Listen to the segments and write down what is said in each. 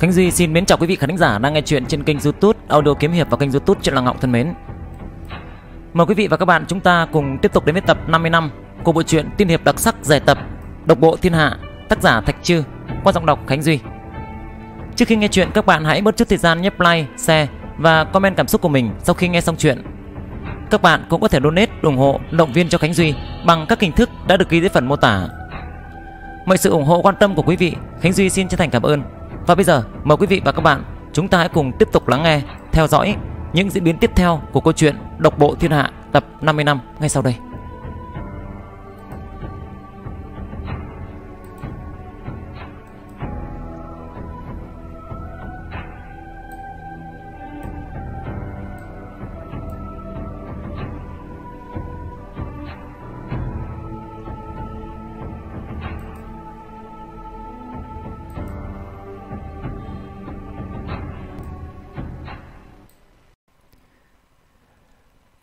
Khánh Duy xin mến chào quý vị khán giả đang nghe chuyện trên kênh YouTube Audio Kiếm Hiệp và kênh YouTube Truyện Làng Ngọng thân mến. Mời quý vị và các bạn chúng ta cùng tiếp tục đến với tập 50 năm của bộ truyện tiên hiệp đặc sắc giải tập Độc Bộ Thiên Hạ, tác giả Thạch Trư, qua giọng đọc Khánh Duy. Trước khi nghe chuyện các bạn hãy bớt chút thời gian nhấp like, share và comment cảm xúc của mình sau khi nghe xong chuyện. Các bạn cũng có thể donate ủng hộ động viên cho Khánh Duy bằng các hình thức đã được ghi dưới phần mô tả. Mời sự ủng hộ quan tâm của quý vị, Khánh Duy xin chân thành cảm ơn. Và bây giờ mời quý vị và các bạn chúng ta hãy cùng tiếp tục lắng nghe, theo dõi những diễn biến tiếp theo của câu chuyện Độc bộ thiên hạ tập 50 năm ngay sau đây.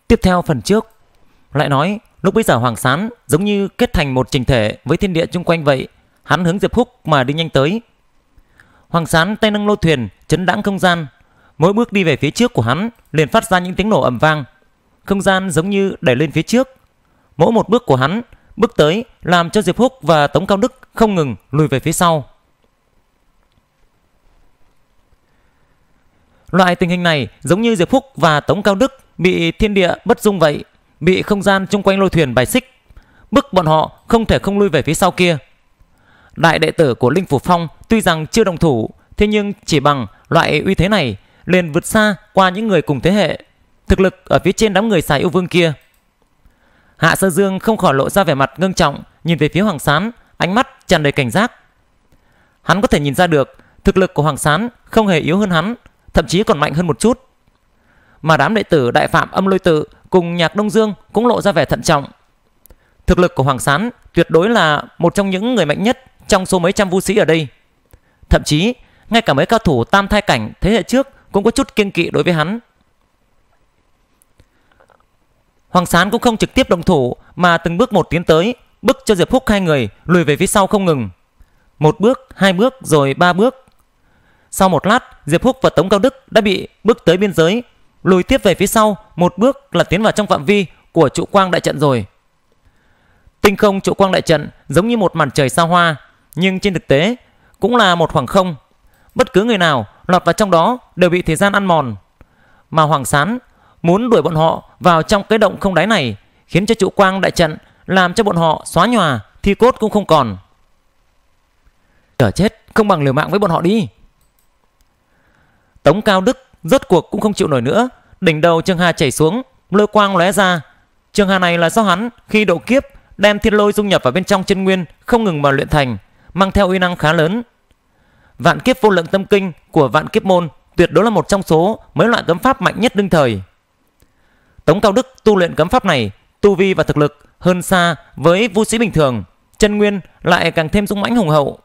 Tiếp theo phần trước, lại nói lúc bây giờ Hoàng Sán giống như kết thành một trình thể với thiên địa chung quanh vậy, hắn hướng Diệp Húc mà đi nhanh tới. Hoàng Sán tay nâng lô thuyền, chấn đãng không gian, mỗi bước đi về phía trước của hắn liền phát ra những tiếng nổ ầm vang. Không gian giống như đẩy lên phía trước. Mỗi một bước của hắn bước tới làm cho Diệp Húc và Tống Cao Đức không ngừng lùi về phía sau. Loại tình hình này giống như Diệp Phúc và Tống Cao Đức bị thiên địa bất dung vậy, bị không gian chung quanh lôi thuyền bài xích, bức bọn họ không thể không lui về phía sau kia. Đại đệ tử của Linh Phủ Phong tuy rằng chưa đồng thủ, thế nhưng chỉ bằng loại uy thế này liền vượt xa qua những người cùng thế hệ, thực lực ở phía trên đám người xài yêu vương kia. Hạ Sơ Dương không khỏi lộ ra vẻ mặt ngưng trọng, nhìn về phía Hoàng Sán, ánh mắt tràn đầy cảnh giác. Hắn có thể nhìn ra được, thực lực của Hoàng Sán không hề yếu hơn hắn, thậm chí còn mạnh hơn một chút mà đám đệ tử đại phạm âm lôi tự cùng nhạc Đông Dương cũng lộ ra vẻ thận trọng. Thực lực của Hoàng Sán tuyệt đối là một trong những người mạnh nhất trong số mấy trăm vũ sĩ ở đây. Thậm chí, ngay cả mấy cao thủ tam thai cảnh thế hệ trước cũng có chút kiêng kỵ đối với hắn. Hoàng Sán cũng không trực tiếp động thủ mà từng bước một tiến tới, bước cho Diệp Phúc hai người lùi về phía sau không ngừng. Một bước, hai bước rồi ba bước. Sau một lát, Diệp Phúc và Tống Cao Đức đã bị bước tới biên giới lùi tiếp về phía sau một bước là tiến vào trong phạm vi của trụ quang đại trận rồi. Tinh không trụ quang đại trận giống như một màn trời sao hoa, nhưng trên thực tế cũng là một khoảng không. Bất cứ người nào lọt vào trong đó đều bị thời gian ăn mòn. Mà Hoàng Sán muốn đuổi bọn họ vào trong cái động không đáy này khiến cho trụ quang đại trận làm cho bọn họ xóa nhòa, thi cốt cũng không còn. Trở chết, không bằng liều mạng với bọn họ đi. Tống Cao Đức rốt cuộc cũng không chịu nổi nữa đỉnh đầu trương hà chảy xuống lôi quang lóe ra trương hà này là do hắn khi độ kiếp đem thiên lôi dung nhập vào bên trong chân nguyên không ngừng mà luyện thành mang theo uy năng khá lớn vạn kiếp vô lượng tâm kinh của vạn kiếp môn tuyệt đối là một trong số mấy loại cấm pháp mạnh nhất đương thời tống cao đức tu luyện cấm pháp này tu vi và thực lực hơn xa với vũ sĩ bình thường chân nguyên lại càng thêm dũng mãnh hùng hậu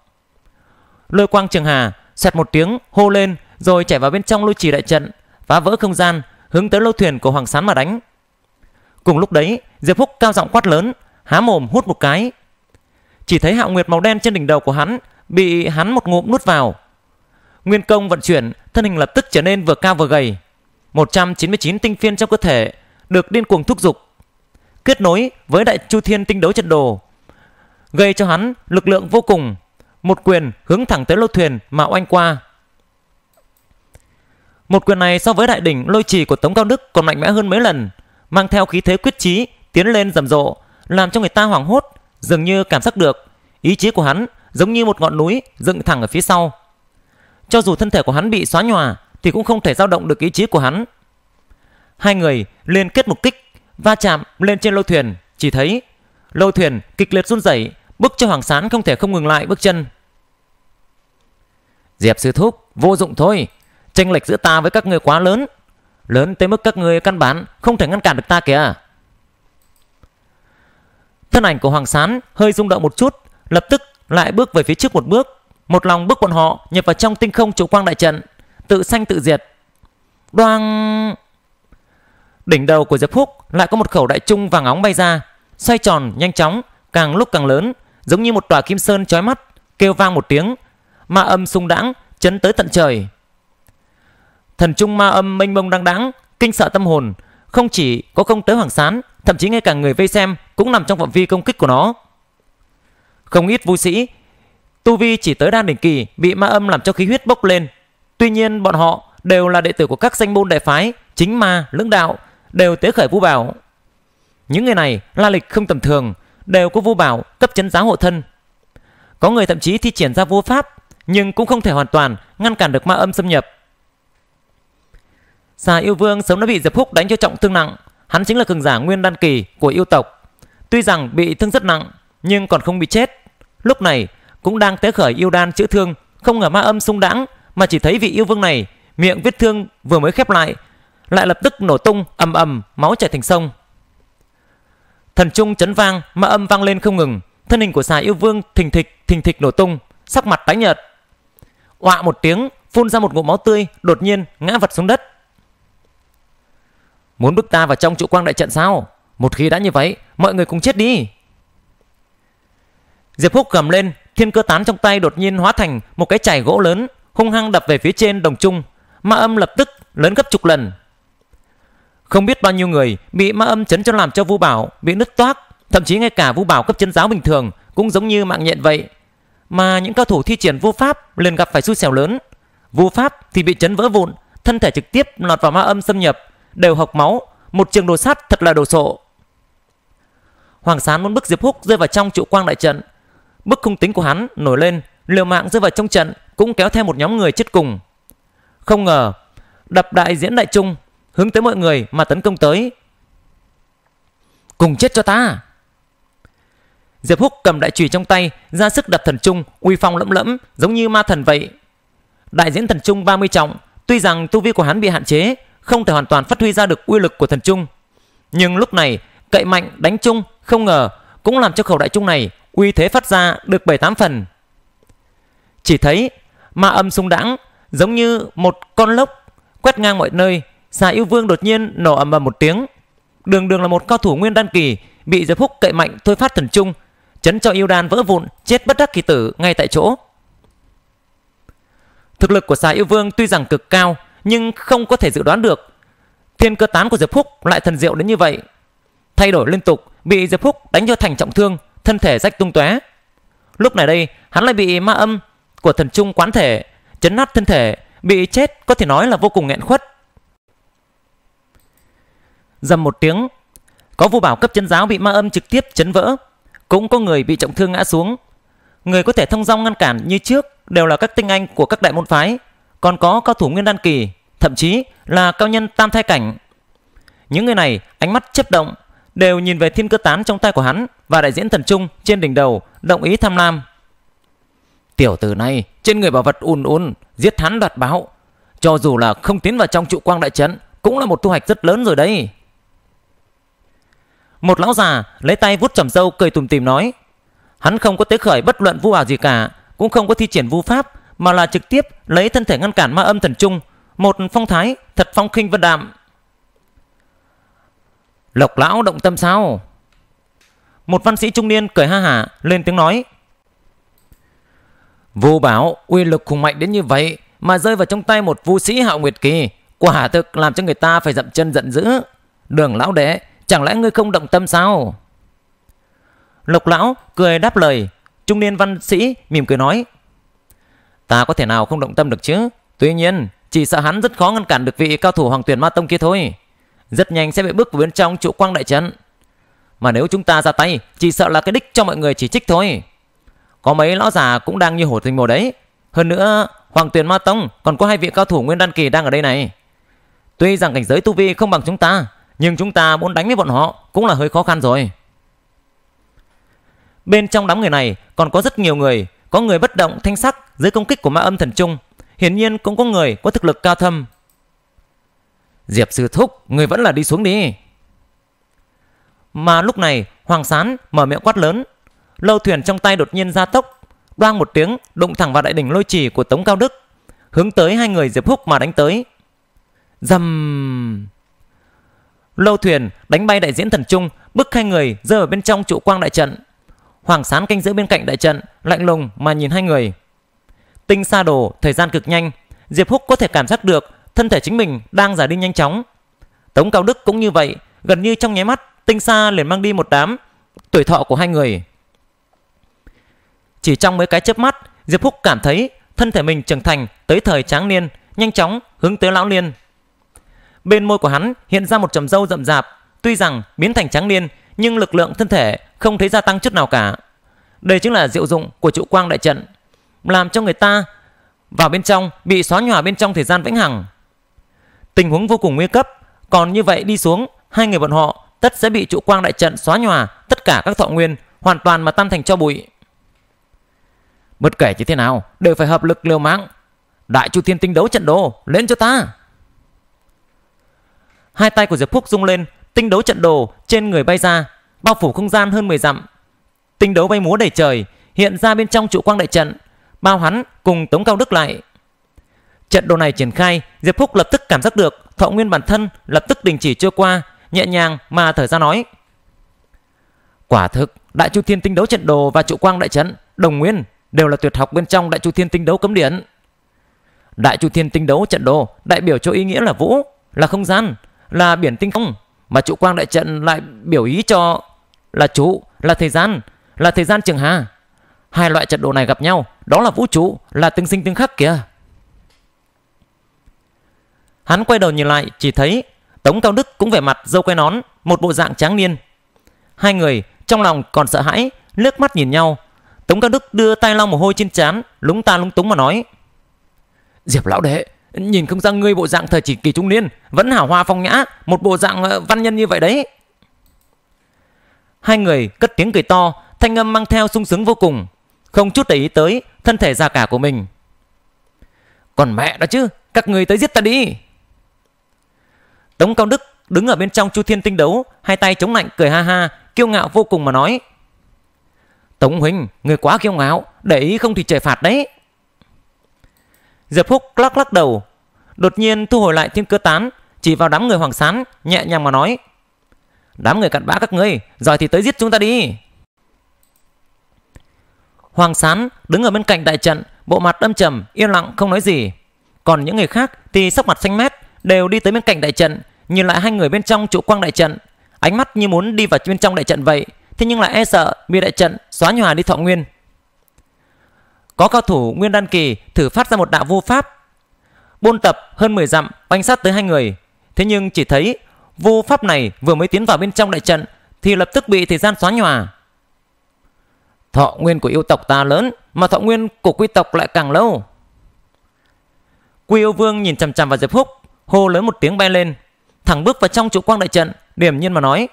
lôi quang trường hà xẹt một tiếng hô lên rồi chạy vào bên trong lôi trì đại trận, phá vỡ không gian, hướng tới lâu thuyền của Hoàng Sán mà đánh. Cùng lúc đấy, Diệp Phúc cao giọng quát lớn, há mồm hút một cái. Chỉ thấy hạo nguyệt màu đen trên đỉnh đầu của hắn bị hắn một ngụm nuốt vào. Nguyên công vận chuyển, thân hình lập tức trở nên vừa cao vừa gầy. 199 tinh phiên trong cơ thể được điên cuồng thúc dục, kết nối với đại chu thiên tinh đấu trận đồ, gây cho hắn lực lượng vô cùng, một quyền hướng thẳng tới lô thuyền mà oanh qua. Một quyền này so với đại đỉnh lôi trì của Tống Cao Đức còn mạnh mẽ hơn mấy lần, mang theo khí thế quyết chí, tiến lên rầm rộ, làm cho người ta hoảng hốt, dường như cảm giác được ý chí của hắn giống như một ngọn núi dựng thẳng ở phía sau. Cho dù thân thể của hắn bị xóa nhòa thì cũng không thể dao động được ý chí của hắn. Hai người liên kết một kích, va chạm lên trên lôi thuyền, chỉ thấy lôi thuyền kịch liệt run rẩy, bức cho Hoàng Sán không thể không ngừng lại bước chân. Diệp sư thúc, vô dụng thôi, chênh lệch giữa ta với các người quá lớn Lớn tới mức các người căn bản Không thể ngăn cản được ta kìa Thân ảnh của Hoàng Sán hơi rung động một chút Lập tức lại bước về phía trước một bước Một lòng bước bọn họ nhập vào trong tinh không trụ quang đại trận Tự sanh tự diệt Đoang Đỉnh đầu của Diệp Húc lại có một khẩu đại trung vàng óng bay ra Xoay tròn nhanh chóng Càng lúc càng lớn Giống như một tòa kim sơn chói mắt Kêu vang một tiếng Ma âm sung đãng chấn tới tận trời thần trung ma âm mênh mông đăng đáng kinh sợ tâm hồn không chỉ có không tới hoàng sán thậm chí ngay cả người vây xem cũng nằm trong phạm vi công kích của nó không ít vũ sĩ tu vi chỉ tới đan đỉnh kỳ bị ma âm làm cho khí huyết bốc lên tuy nhiên bọn họ đều là đệ tử của các danh môn đại phái chính ma lưỡng đạo đều tế khởi vũ bảo những người này la lịch không tầm thường đều có vũ bảo cấp chấn giáo hộ thân có người thậm chí thi triển ra vua pháp nhưng cũng không thể hoàn toàn ngăn cản được ma âm xâm nhập Xà yêu vương sớm đã bị Diệp Húc đánh cho trọng thương nặng, hắn chính là cường giả nguyên đan kỳ của yêu tộc. Tuy rằng bị thương rất nặng, nhưng còn không bị chết. Lúc này cũng đang tế khởi yêu đan chữa thương, không ngờ ma âm sung đãng mà chỉ thấy vị yêu vương này miệng vết thương vừa mới khép lại, lại lập tức nổ tung ầm ầm, máu chảy thành sông. Thần trung chấn vang, ma âm vang lên không ngừng, thân hình của xà yêu vương thình thịch thình thịch nổ tung, sắc mặt tái nhợt. Oạ một tiếng, phun ra một ngụm máu tươi, đột nhiên ngã vật xuống đất. Muốn bước ta vào trong trụ quang đại trận sao? Một khi đã như vậy, mọi người cùng chết đi. Diệp Húc gầm lên, thiên cơ tán trong tay đột nhiên hóa thành một cái chảy gỗ lớn, hung hăng đập về phía trên đồng trung. Ma âm lập tức lớn gấp chục lần. Không biết bao nhiêu người bị ma âm chấn cho làm cho Vu Bảo bị nứt toác, thậm chí ngay cả Vu Bảo cấp chân giáo bình thường cũng giống như mạng nhện vậy. Mà những cao thủ thi triển vô pháp liền gặp phải xui xẻo lớn. Vô pháp thì bị chấn vỡ vụn, thân thể trực tiếp lọt vào ma âm xâm nhập, đều hộc máu một trường đồ sát thật là đồ sộ hoàng sán muốn bức diệp húc rơi vào trong trụ quang đại trận bức không tính của hắn nổi lên liều mạng rơi vào trong trận cũng kéo theo một nhóm người chết cùng không ngờ đập đại diễn đại trung hướng tới mọi người mà tấn công tới cùng chết cho ta diệp húc cầm đại chùy trong tay ra sức đập thần trung uy phong lẫm lẫm giống như ma thần vậy đại diễn thần trung 30 trọng tuy rằng tu vi của hắn bị hạn chế không thể hoàn toàn phát huy ra được uy lực của thần trung. Nhưng lúc này, cậy mạnh đánh trung không ngờ cũng làm cho khẩu đại trung này uy thế phát ra được 7-8 phần. Chỉ thấy ma âm sung đãng giống như một con lốc quét ngang mọi nơi, xà yêu vương đột nhiên nổ ầm ầm một tiếng. Đường đường là một cao thủ nguyên đan kỳ bị Diệp Phúc cậy mạnh thôi phát thần trung, chấn cho yêu đan vỡ vụn, chết bất đắc kỳ tử ngay tại chỗ. Thực lực của xà yêu vương tuy rằng cực cao, nhưng không có thể dự đoán được. Thiên cơ tán của Diệp Phúc lại thần diệu đến như vậy. Thay đổi liên tục, bị Diệp Phúc đánh cho thành trọng thương, thân thể rách tung tóe. Lúc này đây, hắn lại bị ma âm của thần trung quán thể, chấn nát thân thể, bị chết có thể nói là vô cùng nghẹn khuất. Dầm một tiếng, có vô bảo cấp chân giáo bị ma âm trực tiếp chấn vỡ, cũng có người bị trọng thương ngã xuống. Người có thể thông dong ngăn cản như trước đều là các tinh anh của các đại môn phái, còn có cao thủ nguyên đan kỳ, thậm chí là cao nhân tam thai cảnh. Những người này ánh mắt chớp động, đều nhìn về thiên cơ tán trong tay của hắn và đại diễn thần trung trên đỉnh đầu, đồng ý tham lam. Tiểu tử này trên người bảo vật ùn ùn, giết hắn đoạt báo. Cho dù là không tiến vào trong trụ quang đại trận cũng là một thu hoạch rất lớn rồi đấy. Một lão già lấy tay vuốt trầm râu cười tùm tìm nói. Hắn không có tế khởi bất luận vu ảo gì cả, cũng không có thi triển vu pháp mà là trực tiếp lấy thân thể ngăn cản ma âm thần trung, một phong thái thật phong khinh vân đạm. Lộc lão động tâm sao? Một văn sĩ trung niên cười ha hả lên tiếng nói. Vô bảo uy lực khủng mạnh đến như vậy mà rơi vào trong tay một vu sĩ hạo nguyệt kỳ, quả thực làm cho người ta phải dậm chân giận dữ. Đường lão đệ, chẳng lẽ ngươi không động tâm sao? Lộc lão cười đáp lời, trung niên văn sĩ mỉm cười nói ta có thể nào không động tâm được chứ? Tuy nhiên, chỉ sợ hắn rất khó ngăn cản được vị cao thủ hoàng tuyển ma tông kia thôi. Rất nhanh sẽ bị bước vào bên trong trụ quang đại trận. Mà nếu chúng ta ra tay, chỉ sợ là cái đích cho mọi người chỉ trích thôi. Có mấy lão già cũng đang như hổ tình mồ đấy. Hơn nữa, hoàng tuyển ma tông còn có hai vị cao thủ nguyên đan kỳ đang ở đây này. Tuy rằng cảnh giới tu vi không bằng chúng ta, nhưng chúng ta muốn đánh với bọn họ cũng là hơi khó khăn rồi. Bên trong đám người này còn có rất nhiều người có người bất động thanh sắc dưới công kích của ma âm thần trung, hiển nhiên cũng có người có thực lực cao thâm. Diệp sư thúc, người vẫn là đi xuống đi. Mà lúc này, Hoàng Sán mở miệng quát lớn, lâu thuyền trong tay đột nhiên ra tốc, đoang một tiếng đụng thẳng vào đại đỉnh lôi trì của Tống Cao Đức, hướng tới hai người Diệp Húc mà đánh tới. Dầm! Lâu thuyền đánh bay đại diễn thần trung, bức hai người rơi vào bên trong trụ quang đại trận. Hoàng Sán canh giữ bên cạnh đại trận, lạnh lùng mà nhìn hai người. Tinh xa đồ, thời gian cực nhanh, Diệp Húc có thể cảm giác được thân thể chính mình đang giả đi nhanh chóng. Tống Cao Đức cũng như vậy, gần như trong nháy mắt, Tinh xa liền mang đi một đám tuổi thọ của hai người. Chỉ trong mấy cái chớp mắt, Diệp Húc cảm thấy thân thể mình trưởng thành tới thời tráng niên, nhanh chóng hướng tới lão niên. Bên môi của hắn hiện ra một trầm râu rậm rạp, tuy rằng biến thành tráng niên nhưng lực lượng thân thể không thấy gia tăng chút nào cả. Đây chính là diệu dụng của trụ quang đại trận, làm cho người ta vào bên trong bị xóa nhòa bên trong thời gian vĩnh hằng. Tình huống vô cùng nguy cấp, còn như vậy đi xuống, hai người bọn họ tất sẽ bị trụ quang đại trận xóa nhòa tất cả các thọ nguyên hoàn toàn mà tan thành cho bụi. Bất kể như thế nào, đều phải hợp lực liều mạng. Đại chu thiên tinh đấu trận đồ, lên cho ta! Hai tay của Diệp Phúc rung lên, Tinh đấu trận đồ trên người bay ra, bao phủ không gian hơn 10 dặm. Tinh đấu bay múa đầy trời, hiện ra bên trong trụ quang đại trận, bao hắn cùng Tống Cao Đức lại. Trận đồ này triển khai, Diệp Phúc lập tức cảm giác được thọ nguyên bản thân lập tức đình chỉ chưa qua, nhẹ nhàng mà thở ra nói. Quả thực, Đại Chu Thiên tinh đấu trận đồ và trụ quang đại trận đồng nguyên đều là tuyệt học bên trong Đại Chu Thiên tinh đấu cấm điển. Đại Chu Thiên tinh đấu trận đồ đại biểu cho ý nghĩa là vũ, là không gian, là biển tinh không, mà trụ quang đại trận lại biểu ý cho là trụ, là thời gian, là thời gian trường hà. Hai loại trận độ này gặp nhau, đó là vũ trụ, là tương sinh tương khắc kìa. Hắn quay đầu nhìn lại, chỉ thấy Tống Cao Đức cũng vẻ mặt dâu quay nón, một bộ dạng tráng niên. Hai người trong lòng còn sợ hãi, nước mắt nhìn nhau. Tống Cao Đức đưa tay lau mồ hôi trên trán, lúng ta lúng túng mà nói. Diệp lão đệ, Nhìn không ra ngươi bộ dạng thời chỉ kỳ trung niên Vẫn hảo hoa phong nhã Một bộ dạng ờ, văn nhân như vậy đấy Hai người cất tiếng cười to Thanh âm mang theo sung sướng vô cùng Không chút để ý tới thân thể già cả của mình Còn mẹ đó chứ Các người tới giết ta đi Tống Cao Đức đứng ở bên trong chu thiên tinh đấu Hai tay chống lạnh cười ha ha Kiêu ngạo vô cùng mà nói Tống Huỳnh Người quá kiêu ngạo Để ý không thì trời phạt đấy Diệp Phúc lắc lắc đầu, đột nhiên thu hồi lại thiên cơ tán, chỉ vào đám người Hoàng Sán, nhẹ nhàng mà nói: "Đám người cặn bã các ngươi, giỏi thì tới giết chúng ta đi." Hoàng Sán đứng ở bên cạnh đại trận, bộ mặt âm trầm, yên lặng không nói gì. Còn những người khác thì sắc mặt xanh mét, đều đi tới bên cạnh đại trận, nhìn lại hai người bên trong trụ quang đại trận, ánh mắt như muốn đi vào bên trong đại trận vậy, thế nhưng lại e sợ bị đại trận xóa nhòa đi thọ nguyên có cao thủ Nguyên Đan Kỳ thử phát ra một đạo vô pháp. Bôn tập hơn 10 dặm banh sát tới hai người. Thế nhưng chỉ thấy vô pháp này vừa mới tiến vào bên trong đại trận thì lập tức bị thời gian xóa nhòa. Thọ nguyên của yêu tộc ta lớn mà thọ nguyên của quy tộc lại càng lâu. Quy yêu vương nhìn chằm chằm vào Diệp Húc, hô lớn một tiếng bay lên, thẳng bước vào trong trụ quang đại trận, điểm nhiên mà nói.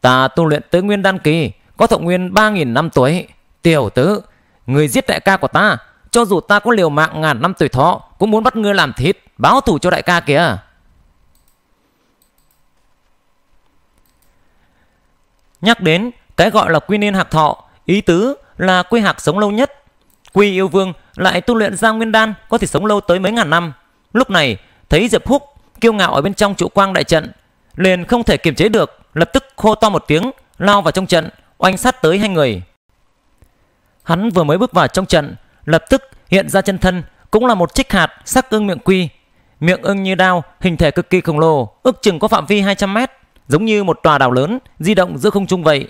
Ta tu luyện tới nguyên đan kỳ, có thọ nguyên ba nghìn năm tuổi, tiểu tử Người giết đại ca của ta Cho dù ta có liều mạng ngàn năm tuổi thọ Cũng muốn bắt ngươi làm thịt Báo thủ cho đại ca kìa Nhắc đến cái gọi là quy niên hạc thọ Ý tứ là quy hạc sống lâu nhất Quy yêu vương lại tu luyện ra nguyên đan Có thể sống lâu tới mấy ngàn năm Lúc này thấy Diệp Húc kiêu ngạo ở bên trong trụ quang đại trận liền không thể kiềm chế được lập tức khô to một tiếng lao vào trong trận oanh sát tới hai người Hắn vừa mới bước vào trong trận, lập tức hiện ra chân thân, cũng là một trích hạt sắc ưng miệng quy. Miệng ưng như đao, hình thể cực kỳ khổng lồ, ước chừng có phạm vi 200 mét, giống như một tòa đảo lớn di động giữa không trung vậy.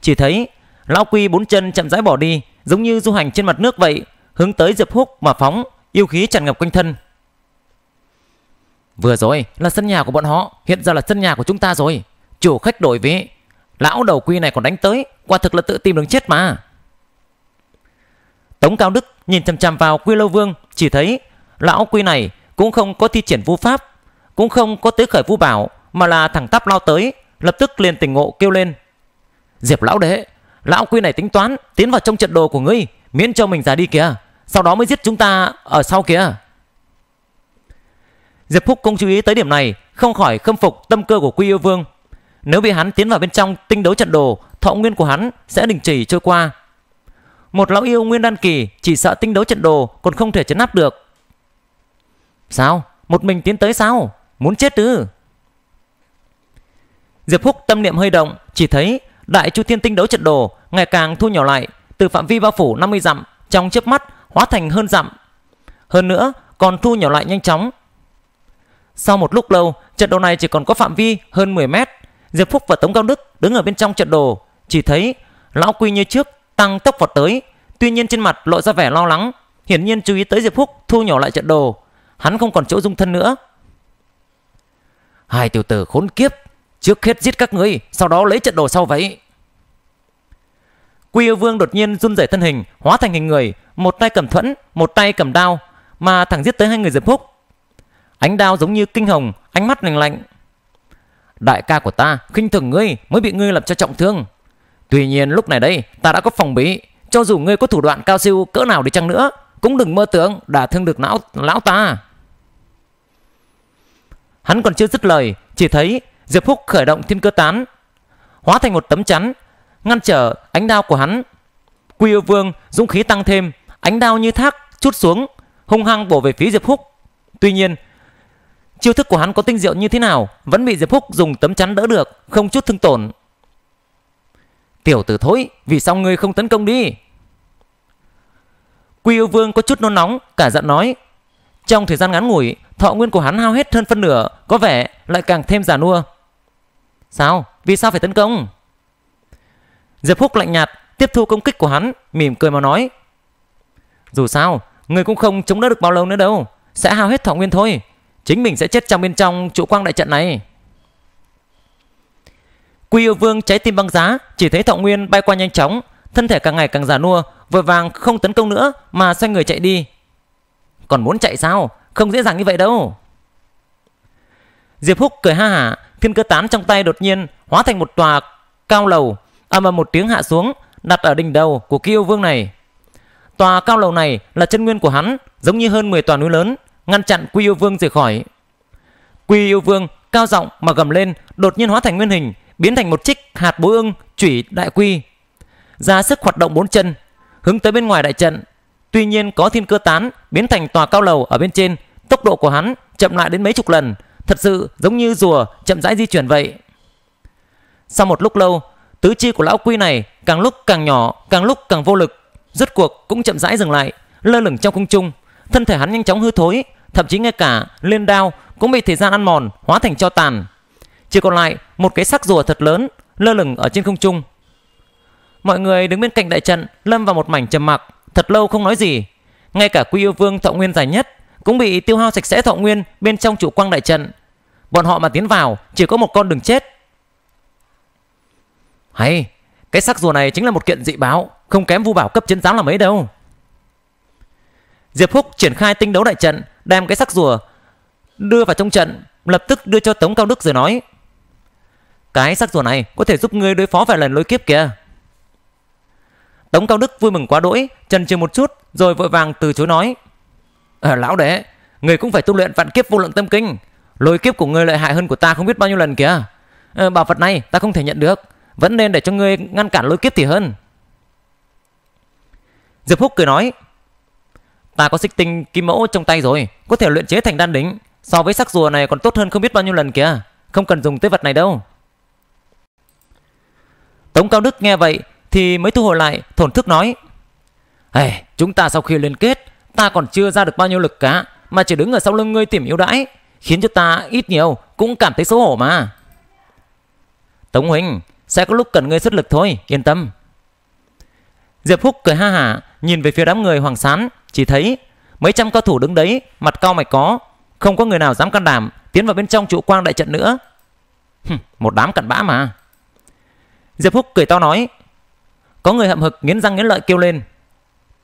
Chỉ thấy lão quy bốn chân chậm rãi bỏ đi, giống như du hành trên mặt nước vậy, hướng tới Diệp Húc mà phóng, yêu khí tràn ngập quanh thân. Vừa rồi là sân nhà của bọn họ, hiện ra là sân nhà của chúng ta rồi. Chủ khách đổi vị lão đầu quy này còn đánh tới, quả thực là tự tìm đường chết mà. Tống Cao Đức nhìn chằm chằm vào Quy Lâu Vương, chỉ thấy lão quy này cũng không có thi triển vu pháp, cũng không có tế khởi vu bảo, mà là thẳng tắp lao tới, lập tức liền tỉnh ngộ kêu lên. Diệp lão đệ, lão quy này tính toán tiến vào trong trận đồ của ngươi, miễn cho mình ra đi kìa, sau đó mới giết chúng ta ở sau kìa. Diệp Phúc cũng chú ý tới điểm này, không khỏi khâm phục tâm cơ của Quy Yêu Vương. Nếu bị hắn tiến vào bên trong tinh đấu trận đồ, thọ nguyên của hắn sẽ đình chỉ trôi qua, một lão yêu nguyên đan kỳ chỉ sợ tinh đấu trận đồ còn không thể chấn áp được. Sao? Một mình tiến tới sao? Muốn chết chứ Diệp Húc tâm niệm hơi động, chỉ thấy đại chu thiên tinh đấu trận đồ ngày càng thu nhỏ lại, từ phạm vi bao phủ 50 dặm trong chớp mắt hóa thành hơn dặm. Hơn nữa, còn thu nhỏ lại nhanh chóng. Sau một lúc lâu, trận đồ này chỉ còn có phạm vi hơn 10 mét. Diệp Phúc và Tống Cao Đức đứng ở bên trong trận đồ, chỉ thấy lão quy như trước tăng tốc vọt tới, tuy nhiên trên mặt lộ ra vẻ lo lắng, hiển nhiên chú ý tới Diệp Húc thu nhỏ lại trận đồ, hắn không còn chỗ dung thân nữa. Hai tiểu tử khốn kiếp, trước hết giết các ngươi, sau đó lấy trận đồ sau vậy. Quy yêu vương đột nhiên run rẩy thân hình, hóa thành hình người, một tay cầm thuẫn, một tay cầm đao, mà thẳng giết tới hai người Diệp Húc. Ánh đao giống như kinh hồng, ánh mắt lạnh lạnh. Đại ca của ta khinh thường ngươi mới bị ngươi làm cho trọng thương. Tuy nhiên lúc này đây ta đã có phòng bị Cho dù ngươi có thủ đoạn cao siêu cỡ nào đi chăng nữa Cũng đừng mơ tưởng đả thương được lão, lão ta Hắn còn chưa dứt lời Chỉ thấy Diệp Húc khởi động thiên cơ tán Hóa thành một tấm chắn Ngăn trở ánh đao của hắn Quy yêu vương dũng khí tăng thêm Ánh đao như thác chút xuống Hung hăng bổ về phía Diệp Húc Tuy nhiên Chiêu thức của hắn có tinh diệu như thế nào Vẫn bị Diệp Húc dùng tấm chắn đỡ được Không chút thương tổn Tiểu tử thối, vì sao ngươi không tấn công đi? Quy yêu vương có chút nôn nóng, cả giận nói. Trong thời gian ngắn ngủi, thọ nguyên của hắn hao hết hơn phân nửa, có vẻ lại càng thêm già nua. Sao? Vì sao phải tấn công? Diệp Húc lạnh nhạt, tiếp thu công kích của hắn, mỉm cười mà nói. Dù sao, người cũng không chống đỡ được bao lâu nữa đâu, sẽ hao hết thọ nguyên thôi. Chính mình sẽ chết trong bên trong trụ quang đại trận này. Quy yêu vương trái tim băng giá chỉ thấy thọ nguyên bay qua nhanh chóng, thân thể càng ngày càng già nua, vội vàng không tấn công nữa mà xoay người chạy đi. Còn muốn chạy sao? Không dễ dàng như vậy đâu. Diệp Húc cười ha hả, thiên cơ tán trong tay đột nhiên hóa thành một tòa cao lầu, âm ầm một tiếng hạ xuống, đặt ở đỉnh đầu của Kiêu Vương này. Tòa cao lầu này là chân nguyên của hắn, giống như hơn 10 tòa núi lớn, ngăn chặn Quy Yêu Vương rời khỏi. Quy Yêu Vương cao giọng mà gầm lên, đột nhiên hóa thành nguyên hình, biến thành một chiếc hạt bối ưng chủy đại quy ra sức hoạt động bốn chân hướng tới bên ngoài đại trận tuy nhiên có thiên cơ tán biến thành tòa cao lầu ở bên trên tốc độ của hắn chậm lại đến mấy chục lần thật sự giống như rùa chậm rãi di chuyển vậy sau một lúc lâu tứ chi của lão quy này càng lúc càng nhỏ càng lúc càng vô lực rốt cuộc cũng chậm rãi dừng lại lơ lửng trong không trung thân thể hắn nhanh chóng hư thối thậm chí ngay cả liên đao cũng bị thời gian ăn mòn hóa thành cho tàn chỉ còn lại một cái sắc rùa thật lớn lơ lửng ở trên không trung. Mọi người đứng bên cạnh đại trận lâm vào một mảnh trầm mặc, thật lâu không nói gì. Ngay cả Quy Yêu Vương thọ nguyên dài nhất cũng bị tiêu hao sạch sẽ thọ nguyên bên trong trụ quang đại trận. Bọn họ mà tiến vào chỉ có một con đường chết. Hay, cái sắc rùa này chính là một kiện dị báo, không kém vu bảo cấp chiến giáo là mấy đâu. Diệp Húc triển khai tinh đấu đại trận, đem cái sắc rùa đưa vào trong trận, lập tức đưa cho Tống Cao Đức rồi nói: cái sắc rùa này có thể giúp ngươi đối phó vài lần lôi kiếp kìa. Tống Cao Đức vui mừng quá đỗi, chần chừ một chút rồi vội vàng từ chối nói. À, lão đệ, người cũng phải tu luyện vạn kiếp vô lượng tâm kinh. Lôi kiếp của ngươi lợi hại hơn của ta không biết bao nhiêu lần kìa. À, bảo vật này ta không thể nhận được, vẫn nên để cho ngươi ngăn cản lôi kiếp thì hơn. Diệp Húc cười nói, ta có xích tinh kim mẫu trong tay rồi, có thể luyện chế thành đan đính, so với sắc rùa này còn tốt hơn không biết bao nhiêu lần kìa, không cần dùng tới vật này đâu. Tống Cao Đức nghe vậy thì mới thu hồi lại thổn thức nói hey, Chúng ta sau khi liên kết ta còn chưa ra được bao nhiêu lực cá mà chỉ đứng ở sau lưng ngươi tìm yêu đãi khiến cho ta ít nhiều cũng cảm thấy xấu hổ mà Tống Huỳnh sẽ có lúc cần ngươi xuất lực thôi yên tâm Diệp Húc cười ha hả nhìn về phía đám người Hoàng Sán chỉ thấy mấy trăm cao thủ đứng đấy mặt cao mày có không có người nào dám can đảm tiến vào bên trong trụ quang đại trận nữa Hừm, một đám cặn bã mà Diệp Húc cười to nói. Có người hậm hực nghiến răng nghiến lợi kêu lên.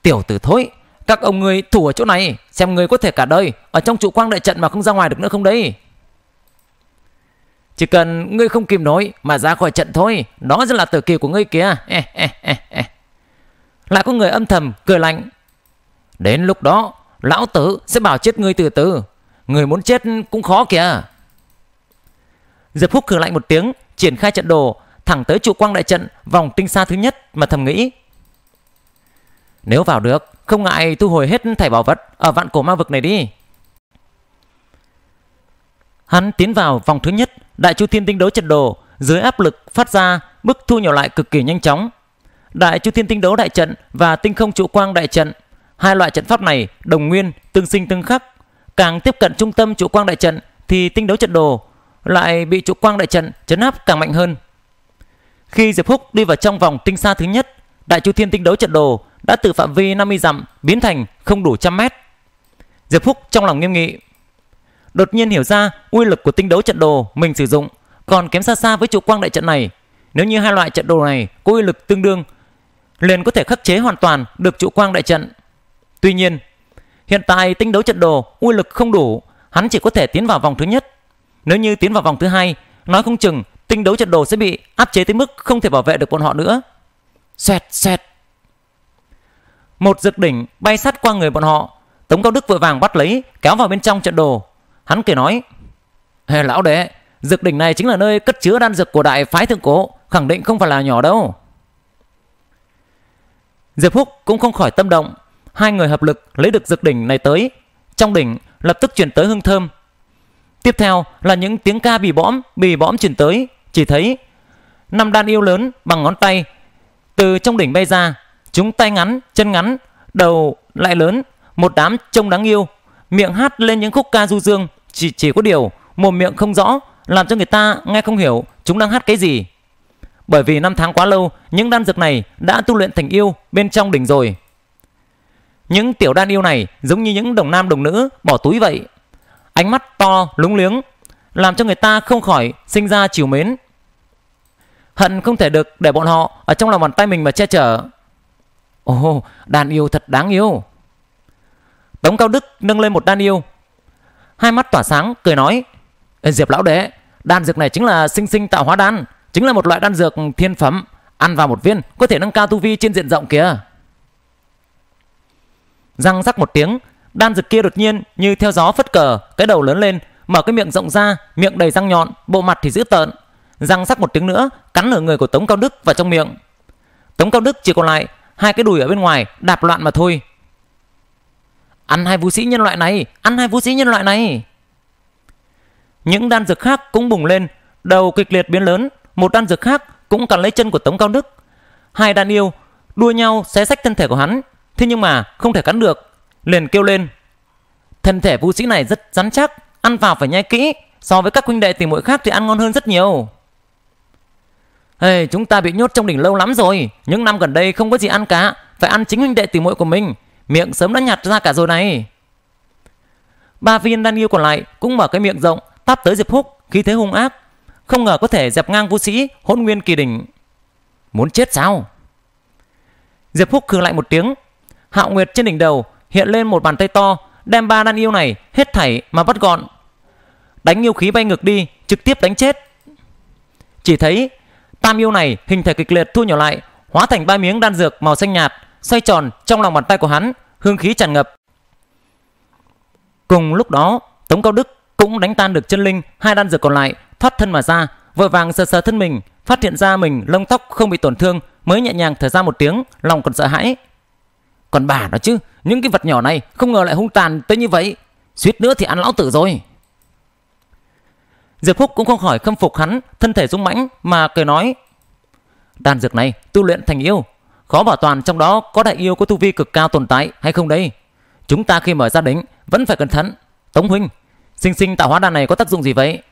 Tiểu tử thối, các ông người thủ ở chỗ này, xem người có thể cả đời ở trong trụ quang đại trận mà không ra ngoài được nữa không đấy. Chỉ cần ngươi không kìm nổi mà ra khỏi trận thôi, đó rất là tử kỳ của ngươi kìa. Eh, eh, eh, eh. Lại có người âm thầm cười lạnh. Đến lúc đó, lão tử sẽ bảo chết ngươi từ từ. Người muốn chết cũng khó kìa. Diệp Húc cười lạnh một tiếng, triển khai trận đồ, thẳng tới trụ quang đại trận vòng tinh xa thứ nhất mà thầm nghĩ. Nếu vào được, không ngại thu hồi hết thẻ bảo vật ở vạn cổ ma vực này đi. Hắn tiến vào vòng thứ nhất, đại chu thiên tinh đấu trận đồ, dưới áp lực phát ra, bức thu nhỏ lại cực kỳ nhanh chóng. Đại chu thiên tinh đấu đại trận và tinh không trụ quang đại trận, hai loại trận pháp này đồng nguyên, tương sinh tương khắc. Càng tiếp cận trung tâm trụ quang đại trận thì tinh đấu trận đồ lại bị trụ quang đại trận chấn áp càng mạnh hơn. Khi Diệp Húc đi vào trong vòng tinh xa thứ nhất, Đại Chu Thiên tinh đấu trận đồ đã từ phạm vi 50 dặm biến thành không đủ trăm mét. Diệp Húc trong lòng nghiêm nghị. Đột nhiên hiểu ra uy lực của tinh đấu trận đồ mình sử dụng còn kém xa xa với trụ quang đại trận này. Nếu như hai loại trận đồ này có uy lực tương đương, liền có thể khắc chế hoàn toàn được trụ quang đại trận. Tuy nhiên, hiện tại tinh đấu trận đồ uy lực không đủ, hắn chỉ có thể tiến vào vòng thứ nhất. Nếu như tiến vào vòng thứ hai, nói không chừng tinh đấu trận đồ sẽ bị áp chế tới mức không thể bảo vệ được bọn họ nữa. Xoẹt xoẹt. Một dược đỉnh bay sát qua người bọn họ, Tống Cao Đức vội vàng bắt lấy, kéo vào bên trong trận đồ. Hắn kể nói: "Hề lão đệ, dược đỉnh này chính là nơi cất chứa đan dược của đại phái thượng cổ, khẳng định không phải là nhỏ đâu." Diệp Húc cũng không khỏi tâm động, hai người hợp lực lấy được dược đỉnh này tới. Trong đỉnh lập tức chuyển tới hương thơm. Tiếp theo là những tiếng ca bì bõm, bì bõm chuyển tới, chỉ thấy năm đan yêu lớn bằng ngón tay từ trong đỉnh bay ra chúng tay ngắn chân ngắn đầu lại lớn một đám trông đáng yêu miệng hát lên những khúc ca du dương chỉ chỉ có điều mồm miệng không rõ làm cho người ta nghe không hiểu chúng đang hát cái gì bởi vì năm tháng quá lâu những đan dược này đã tu luyện thành yêu bên trong đỉnh rồi những tiểu đan yêu này giống như những đồng nam đồng nữ bỏ túi vậy ánh mắt to lúng liếng làm cho người ta không khỏi sinh ra chiều mến hận không thể được để bọn họ ở trong lòng bàn tay mình mà che chở ồ oh, đàn yêu thật đáng yêu tống cao đức nâng lên một đàn yêu hai mắt tỏa sáng cười nói diệp lão đệ đan dược này chính là sinh sinh tạo hóa đan chính là một loại đan dược thiên phẩm ăn vào một viên có thể nâng cao tu vi trên diện rộng kìa răng rắc một tiếng đan dược kia đột nhiên như theo gió phất cờ cái đầu lớn lên mở cái miệng rộng ra miệng đầy răng nhọn bộ mặt thì dữ tợn răng sắc một tiếng nữa cắn ở người của Tống Cao Đức và trong miệng. Tống Cao Đức chỉ còn lại hai cái đùi ở bên ngoài đạp loạn mà thôi. Ăn hai vũ sĩ nhân loại này, ăn hai vũ sĩ nhân loại này. Những đan dược khác cũng bùng lên, đầu kịch liệt biến lớn, một đan dược khác cũng cắn lấy chân của Tống Cao Đức. Hai đan yêu đua nhau xé sách thân thể của hắn, thế nhưng mà không thể cắn được, liền kêu lên. Thân thể vũ sĩ này rất rắn chắc, ăn vào phải nhai kỹ, so với các huynh đệ tỷ muội khác thì ăn ngon hơn rất nhiều. Hey, chúng ta bị nhốt trong đỉnh lâu lắm rồi Những năm gần đây không có gì ăn cá Phải ăn chính huynh đệ tỉ muội của mình Miệng sớm đã nhặt ra cả rồi này Ba viên đan yêu còn lại Cũng mở cái miệng rộng Tắp tới Diệp Húc khi thế hung ác Không ngờ có thể dẹp ngang vũ sĩ hỗn nguyên kỳ đỉnh Muốn chết sao Diệp Húc khừ lại một tiếng Hạo Nguyệt trên đỉnh đầu hiện lên một bàn tay to Đem ba đan yêu này hết thảy mà bắt gọn Đánh yêu khí bay ngược đi Trực tiếp đánh chết Chỉ thấy Tam yêu này hình thể kịch liệt thu nhỏ lại, hóa thành ba miếng đan dược màu xanh nhạt, xoay tròn trong lòng bàn tay của hắn, hương khí tràn ngập. Cùng lúc đó, Tống Cao Đức cũng đánh tan được chân linh hai đan dược còn lại, thoát thân mà ra, vội vàng sờ sờ thân mình, phát hiện ra mình lông tóc không bị tổn thương, mới nhẹ nhàng thở ra một tiếng, lòng còn sợ hãi. Còn bà nó chứ, những cái vật nhỏ này không ngờ lại hung tàn tới như vậy, suýt nữa thì ăn lão tử rồi. Diệp Phúc cũng không khỏi khâm phục hắn, thân thể dũng mãnh mà cười nói: "Đan dược này tu luyện thành yêu, khó bảo toàn trong đó có đại yêu có tu vi cực cao tồn tại hay không đây. Chúng ta khi mở ra đình vẫn phải cẩn thận. Tống huynh, sinh sinh tạo hóa đan này có tác dụng gì vậy?"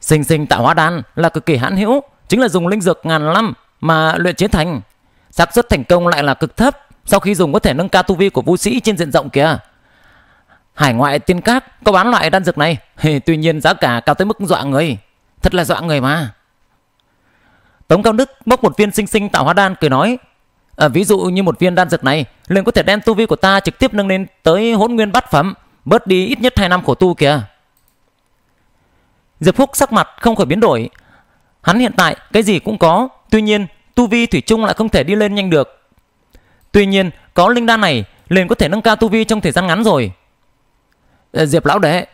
Sinh sinh tạo hóa đan là cực kỳ hãn hữu, chính là dùng linh dược ngàn năm mà luyện chế thành. xác suất thành công lại là cực thấp, sau khi dùng có thể nâng cao tu vi của vũ sĩ trên diện rộng kìa. Hải ngoại tiên các có bán loại đan dược này. Tuy nhiên giá cả cao tới mức dọa người. Thật là dọa người mà. Tống Cao Đức bốc một viên sinh sinh tạo hóa đan cười nói. À, ví dụ như một viên đan dược này liền có thể đem tu vi của ta trực tiếp nâng lên tới hỗn nguyên bát phẩm. Bớt đi ít nhất 2 năm khổ tu kìa. Diệp Phúc sắc mặt không khỏi biến đổi. Hắn hiện tại cái gì cũng có. Tuy nhiên tu vi Thủy chung lại không thể đi lên nhanh được. Tuy nhiên có linh đan này liền có thể nâng cao tu vi trong thời gian ngắn rồi. Ờ, Diệp lão đệ,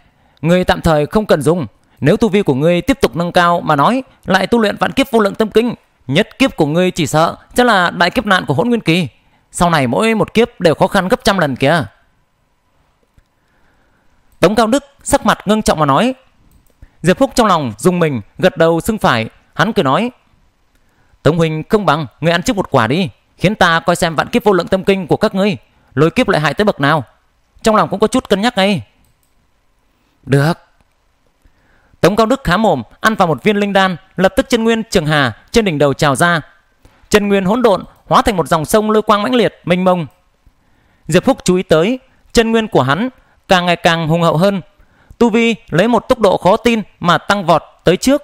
ngươi tạm thời không cần dùng. Nếu tu vi của ngươi tiếp tục nâng cao mà nói, lại tu luyện vạn kiếp vô lượng tâm kinh, nhất kiếp của ngươi chỉ sợ chắc là đại kiếp nạn của hỗn nguyên kỳ. Sau này mỗi một kiếp đều khó khăn gấp trăm lần kìa. Tống Cao Đức sắc mặt ngưng trọng mà nói. Diệp Phúc trong lòng dùng mình gật đầu xưng phải, hắn cười nói. Tống huynh không bằng, ngươi ăn trước một quả đi, khiến ta coi xem vạn kiếp vô lượng tâm kinh của các ngươi, lôi kiếp lại hại tới bậc nào. Trong lòng cũng có chút cân nhắc ngay. Được. Tống Cao Đức khá mồm, ăn vào một viên linh đan, lập tức chân nguyên trường hà trên đỉnh đầu trào ra. Chân nguyên hỗn độn hóa thành một dòng sông lôi quang mãnh liệt, mênh mông. Diệp Phúc chú ý tới, chân nguyên của hắn càng ngày càng hùng hậu hơn. Tu Vi lấy một tốc độ khó tin mà tăng vọt tới trước.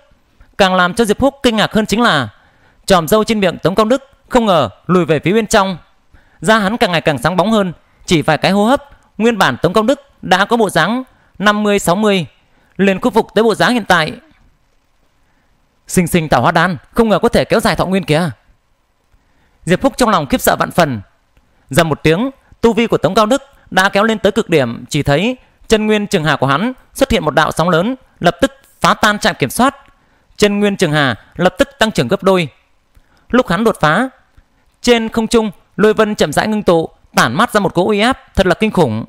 Càng làm cho Diệp Phúc kinh ngạc hơn chính là tròm dâu trên miệng Tống Cao Đức không ngờ lùi về phía bên trong. Da hắn càng ngày càng sáng bóng hơn, chỉ vài cái hô hấp, nguyên bản Tống Cao Đức đã có bộ dáng 50 60 liền khôi phục tới bộ dáng hiện tại. Sinh sinh tạo hóa đan, không ngờ có thể kéo dài thọ nguyên kìa. Diệp Phúc trong lòng khiếp sợ vạn phần. Dầm một tiếng, tu vi của Tống Cao Đức đã kéo lên tới cực điểm, chỉ thấy chân nguyên trường hà của hắn xuất hiện một đạo sóng lớn, lập tức phá tan trạm kiểm soát. Chân nguyên trường hà lập tức tăng trưởng gấp đôi. Lúc hắn đột phá, trên không trung, lôi vân chậm rãi ngưng tụ, tản mát ra một cỗ uy áp thật là kinh khủng.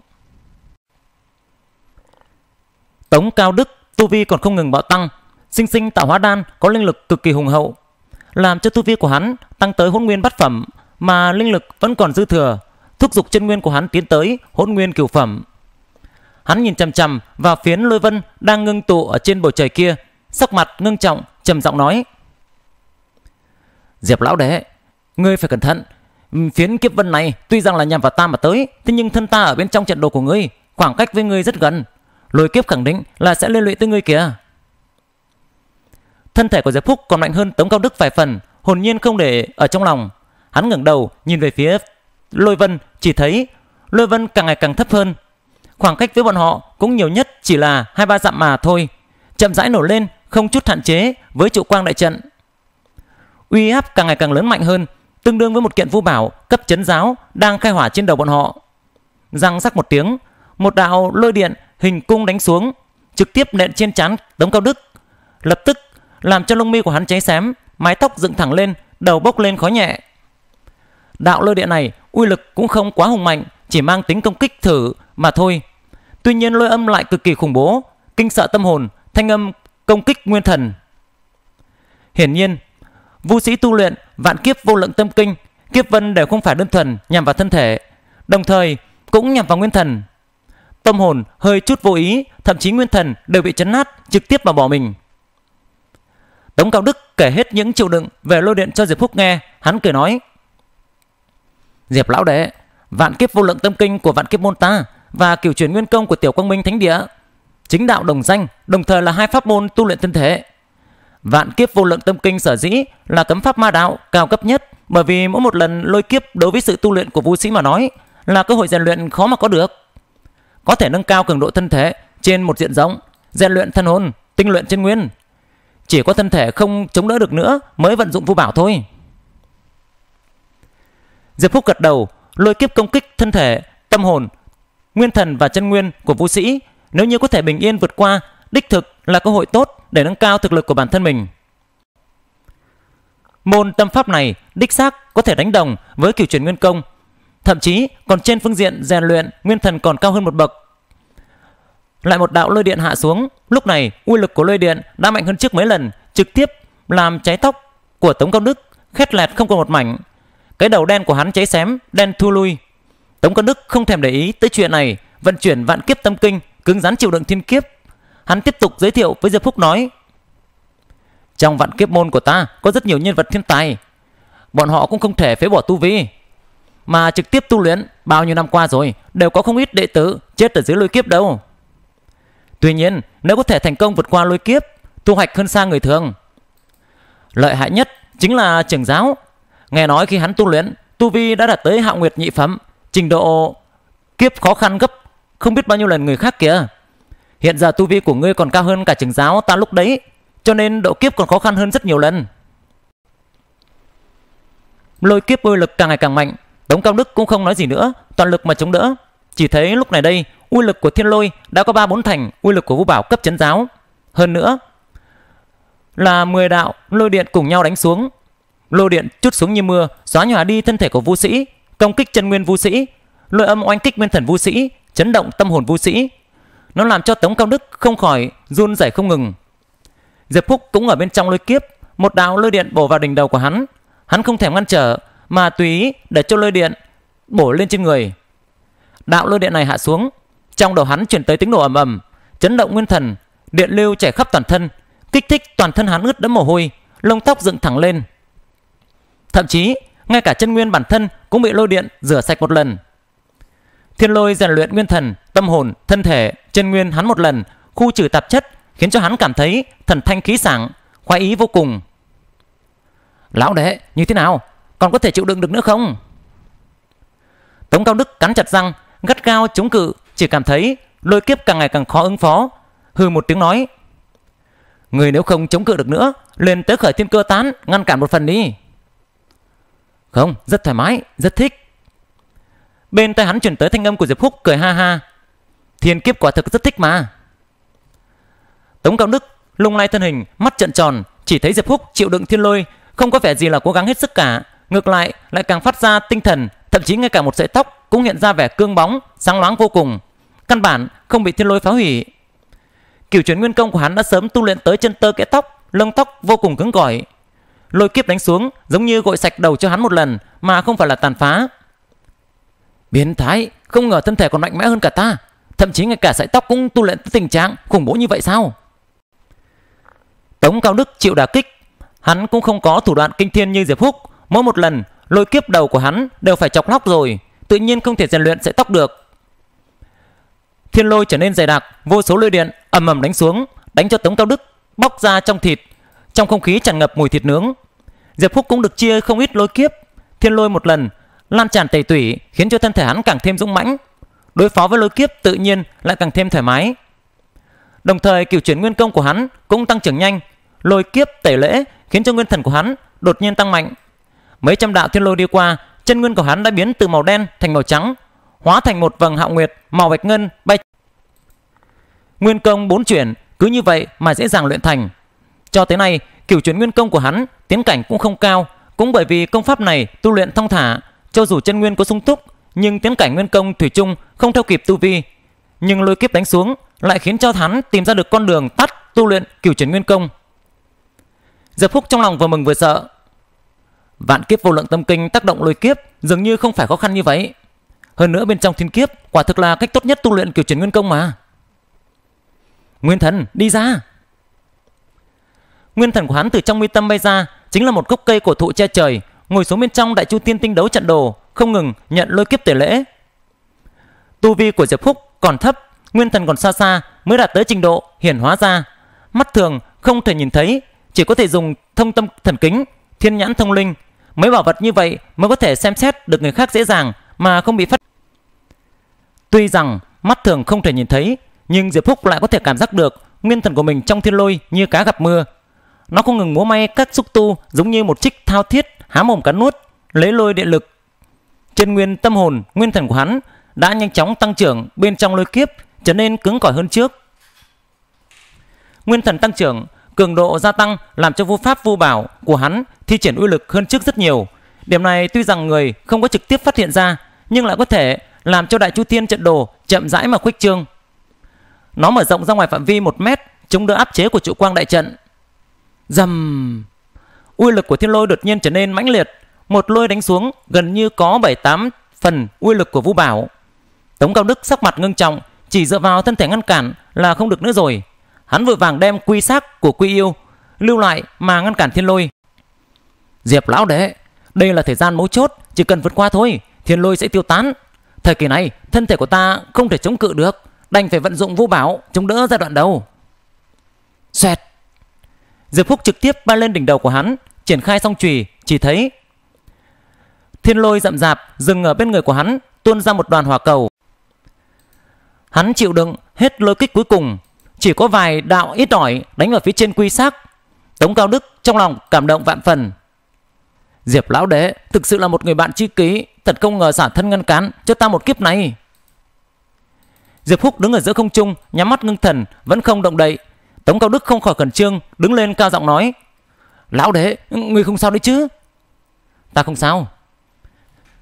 Tống Cao Đức tu vi còn không ngừng bạo tăng, sinh sinh tạo hóa đan có linh lực cực kỳ hùng hậu, làm cho tu vi của hắn tăng tới hỗn nguyên bát phẩm mà linh lực vẫn còn dư thừa, thúc giục chân nguyên của hắn tiến tới hỗn nguyên cửu phẩm. Hắn nhìn chằm chằm vào phiến lôi vân đang ngưng tụ ở trên bầu trời kia, sắc mặt ngưng trọng, trầm giọng nói: "Diệp lão đệ, ngươi phải cẩn thận, phiến kiếp vân này tuy rằng là nhằm vào ta mà tới, thế nhưng thân ta ở bên trong trận đồ của ngươi, khoảng cách với ngươi rất gần, lôi kiếp khẳng định là sẽ liên lụy tới ngươi kìa thân thể của diệp phúc còn mạnh hơn tống cao đức vài phần hồn nhiên không để ở trong lòng hắn ngẩng đầu nhìn về phía lôi vân chỉ thấy lôi vân càng ngày càng thấp hơn khoảng cách với bọn họ cũng nhiều nhất chỉ là hai ba dặm mà thôi chậm rãi nổi lên không chút hạn chế với trụ quang đại trận uy áp càng ngày càng lớn mạnh hơn tương đương với một kiện vũ bảo cấp chấn giáo đang khai hỏa trên đầu bọn họ răng sắc một tiếng một đạo lôi điện hình cung đánh xuống, trực tiếp nện trên chán Tống Cao Đức. Lập tức làm cho lông mi của hắn cháy xém, mái tóc dựng thẳng lên, đầu bốc lên khói nhẹ. Đạo lôi địa này uy lực cũng không quá hùng mạnh, chỉ mang tính công kích thử mà thôi. Tuy nhiên lôi âm lại cực kỳ khủng bố, kinh sợ tâm hồn, thanh âm công kích nguyên thần. Hiển nhiên, vũ sĩ tu luyện vạn kiếp vô lượng tâm kinh, kiếp vân đều không phải đơn thuần nhằm vào thân thể, đồng thời cũng nhằm vào nguyên thần tâm hồn hơi chút vô ý, thậm chí nguyên thần đều bị chấn nát, trực tiếp mà bỏ mình. Tống Cao Đức kể hết những chịu đựng về lôi điện cho Diệp Phúc nghe, hắn cười nói. Diệp lão đệ, vạn kiếp vô lượng tâm kinh của vạn kiếp môn ta và kiểu truyền nguyên công của tiểu quang minh thánh địa, chính đạo đồng danh, đồng thời là hai pháp môn tu luyện thân thể. Vạn kiếp vô lượng tâm kinh sở dĩ là cấm pháp ma đạo cao cấp nhất bởi vì mỗi một lần lôi kiếp đối với sự tu luyện của vũ sĩ mà nói là cơ hội rèn luyện khó mà có được có thể nâng cao cường độ thân thể trên một diện rộng, rèn luyện thân hồn, tinh luyện chân nguyên. Chỉ có thân thể không chống đỡ được nữa mới vận dụng vô bảo thôi. Diệp Phúc gật đầu, lôi kiếp công kích thân thể, tâm hồn, nguyên thần và chân nguyên của vũ sĩ, nếu như có thể bình yên vượt qua, đích thực là cơ hội tốt để nâng cao thực lực của bản thân mình. Môn tâm pháp này đích xác có thể đánh đồng với kiểu truyền nguyên công thậm chí còn trên phương diện rèn luyện nguyên thần còn cao hơn một bậc. Lại một đạo lôi điện hạ xuống, lúc này uy lực của lôi điện đã mạnh hơn trước mấy lần, trực tiếp làm cháy tóc của Tống Công Đức khét lẹt không còn một mảnh. Cái đầu đen của hắn cháy xém, đen thu lui. Tống Công Đức không thèm để ý tới chuyện này, vận chuyển vạn kiếp tâm kinh, cứng rắn chịu đựng thiên kiếp. Hắn tiếp tục giới thiệu với Diệp Phúc nói: "Trong vạn kiếp môn của ta có rất nhiều nhân vật thiên tài, bọn họ cũng không thể phế bỏ tu vi." mà trực tiếp tu luyện bao nhiêu năm qua rồi đều có không ít đệ tử chết ở dưới lôi kiếp đâu. Tuy nhiên, nếu có thể thành công vượt qua lôi kiếp, tu hoạch hơn xa người thường. Lợi hại nhất chính là trưởng giáo. Nghe nói khi hắn tu luyện, tu vi đã đạt tới hạo nguyệt nhị phẩm, trình độ kiếp khó khăn gấp không biết bao nhiêu lần người khác kìa. Hiện giờ tu vi của ngươi còn cao hơn cả trưởng giáo ta lúc đấy, cho nên độ kiếp còn khó khăn hơn rất nhiều lần. Lôi kiếp bôi lực càng ngày càng mạnh, Tống Cao Đức cũng không nói gì nữa, toàn lực mà chống đỡ. Chỉ thấy lúc này đây, uy lực của Thiên Lôi đã có 3 4 thành uy lực của Vũ Bảo cấp chấn giáo. Hơn nữa là 10 đạo lôi điện cùng nhau đánh xuống. Lôi điện chút xuống như mưa, xóa nhòa đi thân thể của Vu Sĩ, công kích chân nguyên Vu Sĩ, lôi âm oanh kích nguyên thần Vu Sĩ, chấn động tâm hồn Vu Sĩ. Nó làm cho Tống Cao Đức không khỏi run rẩy không ngừng. Diệp Phúc cũng ở bên trong lôi kiếp, một đạo lôi điện bổ vào đỉnh đầu của hắn. Hắn không thèm ngăn trở, ma túy để cho lôi điện bổ lên trên người. Đạo lôi điện này hạ xuống, trong đầu hắn chuyển tới tiếng nổ ầm ầm, chấn động nguyên thần, điện lưu chảy khắp toàn thân, kích thích toàn thân hắn ướt đẫm mồ hôi, lông tóc dựng thẳng lên. Thậm chí, ngay cả chân nguyên bản thân cũng bị lôi điện rửa sạch một lần. Thiên lôi rèn luyện nguyên thần, tâm hồn, thân thể, chân nguyên hắn một lần, khu trừ tạp chất khiến cho hắn cảm thấy thần thanh khí sảng, khoái ý vô cùng. Lão đệ, như thế nào? còn có thể chịu đựng được nữa không? Tống Cao Đức cắn chặt răng, gắt gao chống cự, chỉ cảm thấy lôi kiếp càng ngày càng khó ứng phó. Hừ một tiếng nói, Người nếu không chống cự được nữa, lên tới khởi thiên cơ tán, ngăn cản một phần đi. Không, rất thoải mái, rất thích. Bên tay hắn chuyển tới thanh âm của Diệp Húc cười ha ha. Thiên kiếp quả thực rất thích mà. Tống Cao Đức lung lay thân hình, mắt trợn tròn, chỉ thấy Diệp Húc chịu đựng thiên lôi, không có vẻ gì là cố gắng hết sức cả, ngược lại lại càng phát ra tinh thần, thậm chí ngay cả một sợi tóc cũng hiện ra vẻ cương bóng, sáng loáng vô cùng. Căn bản không bị thiên lôi phá hủy. Kiểu chuyển nguyên công của hắn đã sớm tu luyện tới chân tơ kẽ tóc, lông tóc vô cùng cứng cỏi. Lôi kiếp đánh xuống giống như gội sạch đầu cho hắn một lần mà không phải là tàn phá. Biến thái, không ngờ thân thể còn mạnh mẽ hơn cả ta. Thậm chí ngay cả sợi tóc cũng tu luyện tới tình trạng khủng bố như vậy sao? Tống Cao Đức chịu đả kích, hắn cũng không có thủ đoạn kinh thiên như Diệp phúc Mỗi một lần lôi kiếp đầu của hắn đều phải chọc lóc rồi Tự nhiên không thể rèn luyện sẽ tóc được Thiên lôi trở nên dày đặc Vô số lôi điện ầm ầm đánh xuống Đánh cho Tống Cao Đức bóc ra trong thịt Trong không khí tràn ngập mùi thịt nướng Diệp Phúc cũng được chia không ít lôi kiếp Thiên lôi một lần lan tràn tẩy tủy Khiến cho thân thể hắn càng thêm dũng mãnh Đối phó với lôi kiếp tự nhiên lại càng thêm thoải mái Đồng thời kiểu chuyển nguyên công của hắn cũng tăng trưởng nhanh Lôi kiếp tẩy lễ khiến cho nguyên thần của hắn đột nhiên tăng mạnh Mấy trăm đạo thiên lôi đi qua, chân nguyên của hắn đã biến từ màu đen thành màu trắng, hóa thành một vầng hạo nguyệt màu bạch ngân bay. Nguyên công bốn chuyển, cứ như vậy mà dễ dàng luyện thành. Cho tới nay, kiểu chuyển nguyên công của hắn tiến cảnh cũng không cao, cũng bởi vì công pháp này tu luyện thông thả, cho dù chân nguyên có sung túc, nhưng tiến cảnh nguyên công thủy chung không theo kịp tu vi. Nhưng lôi kiếp đánh xuống lại khiến cho hắn tìm ra được con đường tắt tu luyện kiểu chuyển nguyên công. Diệp Phúc trong lòng vừa mừng vừa sợ, Vạn kiếp vô lượng tâm kinh tác động lôi kiếp dường như không phải khó khăn như vậy. Hơn nữa bên trong thiên kiếp quả thực là cách tốt nhất tu luyện kiểu chuyển nguyên công mà. Nguyên thần, đi ra. Nguyên thần của hắn từ trong mi tâm bay ra chính là một gốc cây cổ thụ che trời, ngồi xuống bên trong đại chu tiên tinh đấu trận đồ, không ngừng nhận lôi kiếp tể lễ. Tu vi của Diệp Phúc còn thấp, nguyên thần còn xa xa mới đạt tới trình độ hiển hóa ra. Mắt thường không thể nhìn thấy, chỉ có thể dùng thông tâm thần kính, thiên nhãn thông linh Mấy bảo vật như vậy mới có thể xem xét được người khác dễ dàng mà không bị phát. Tuy rằng mắt thường không thể nhìn thấy, nhưng Diệp Phúc lại có thể cảm giác được nguyên thần của mình trong thiên lôi như cá gặp mưa. Nó không ngừng múa may các xúc tu giống như một chiếc thao thiết há mồm cắn nuốt, lấy lôi điện lực. Trên nguyên tâm hồn, nguyên thần của hắn đã nhanh chóng tăng trưởng bên trong lôi kiếp trở nên cứng cỏi hơn trước. Nguyên thần tăng trưởng cường độ gia tăng làm cho vu pháp vu bảo của hắn thi triển uy lực hơn trước rất nhiều. Điểm này tuy rằng người không có trực tiếp phát hiện ra, nhưng lại có thể làm cho đại chu thiên trận đồ chậm rãi mà khuếch trương. Nó mở rộng ra ngoài phạm vi 1 mét, chống đỡ áp chế của trụ quang đại trận. Dầm! Uy lực của thiên lôi đột nhiên trở nên mãnh liệt, một lôi đánh xuống gần như có 7-8 phần uy lực của Vũ Bảo. Tống Cao Đức sắc mặt ngưng trọng, chỉ dựa vào thân thể ngăn cản là không được nữa rồi hắn vội vàng đem quy xác của quy yêu lưu lại mà ngăn cản thiên lôi diệp lão đệ đây là thời gian mấu chốt chỉ cần vượt qua thôi thiên lôi sẽ tiêu tán thời kỳ này thân thể của ta không thể chống cự được đành phải vận dụng vũ bảo chống đỡ giai đoạn đầu xoẹt diệp phúc trực tiếp bay lên đỉnh đầu của hắn triển khai song chùy chỉ thấy thiên lôi rậm rạp dừng ở bên người của hắn tuôn ra một đoàn hỏa cầu hắn chịu đựng hết lôi kích cuối cùng chỉ có vài đạo ít ỏi đánh ở phía trên quy xác tống cao đức trong lòng cảm động vạn phần diệp lão đế thực sự là một người bạn tri ký thật không ngờ xả thân ngăn cán cho ta một kiếp này diệp phúc đứng ở giữa không trung nhắm mắt ngưng thần vẫn không động đậy tống cao đức không khỏi khẩn trương đứng lên cao giọng nói lão đế người không sao đấy chứ ta không sao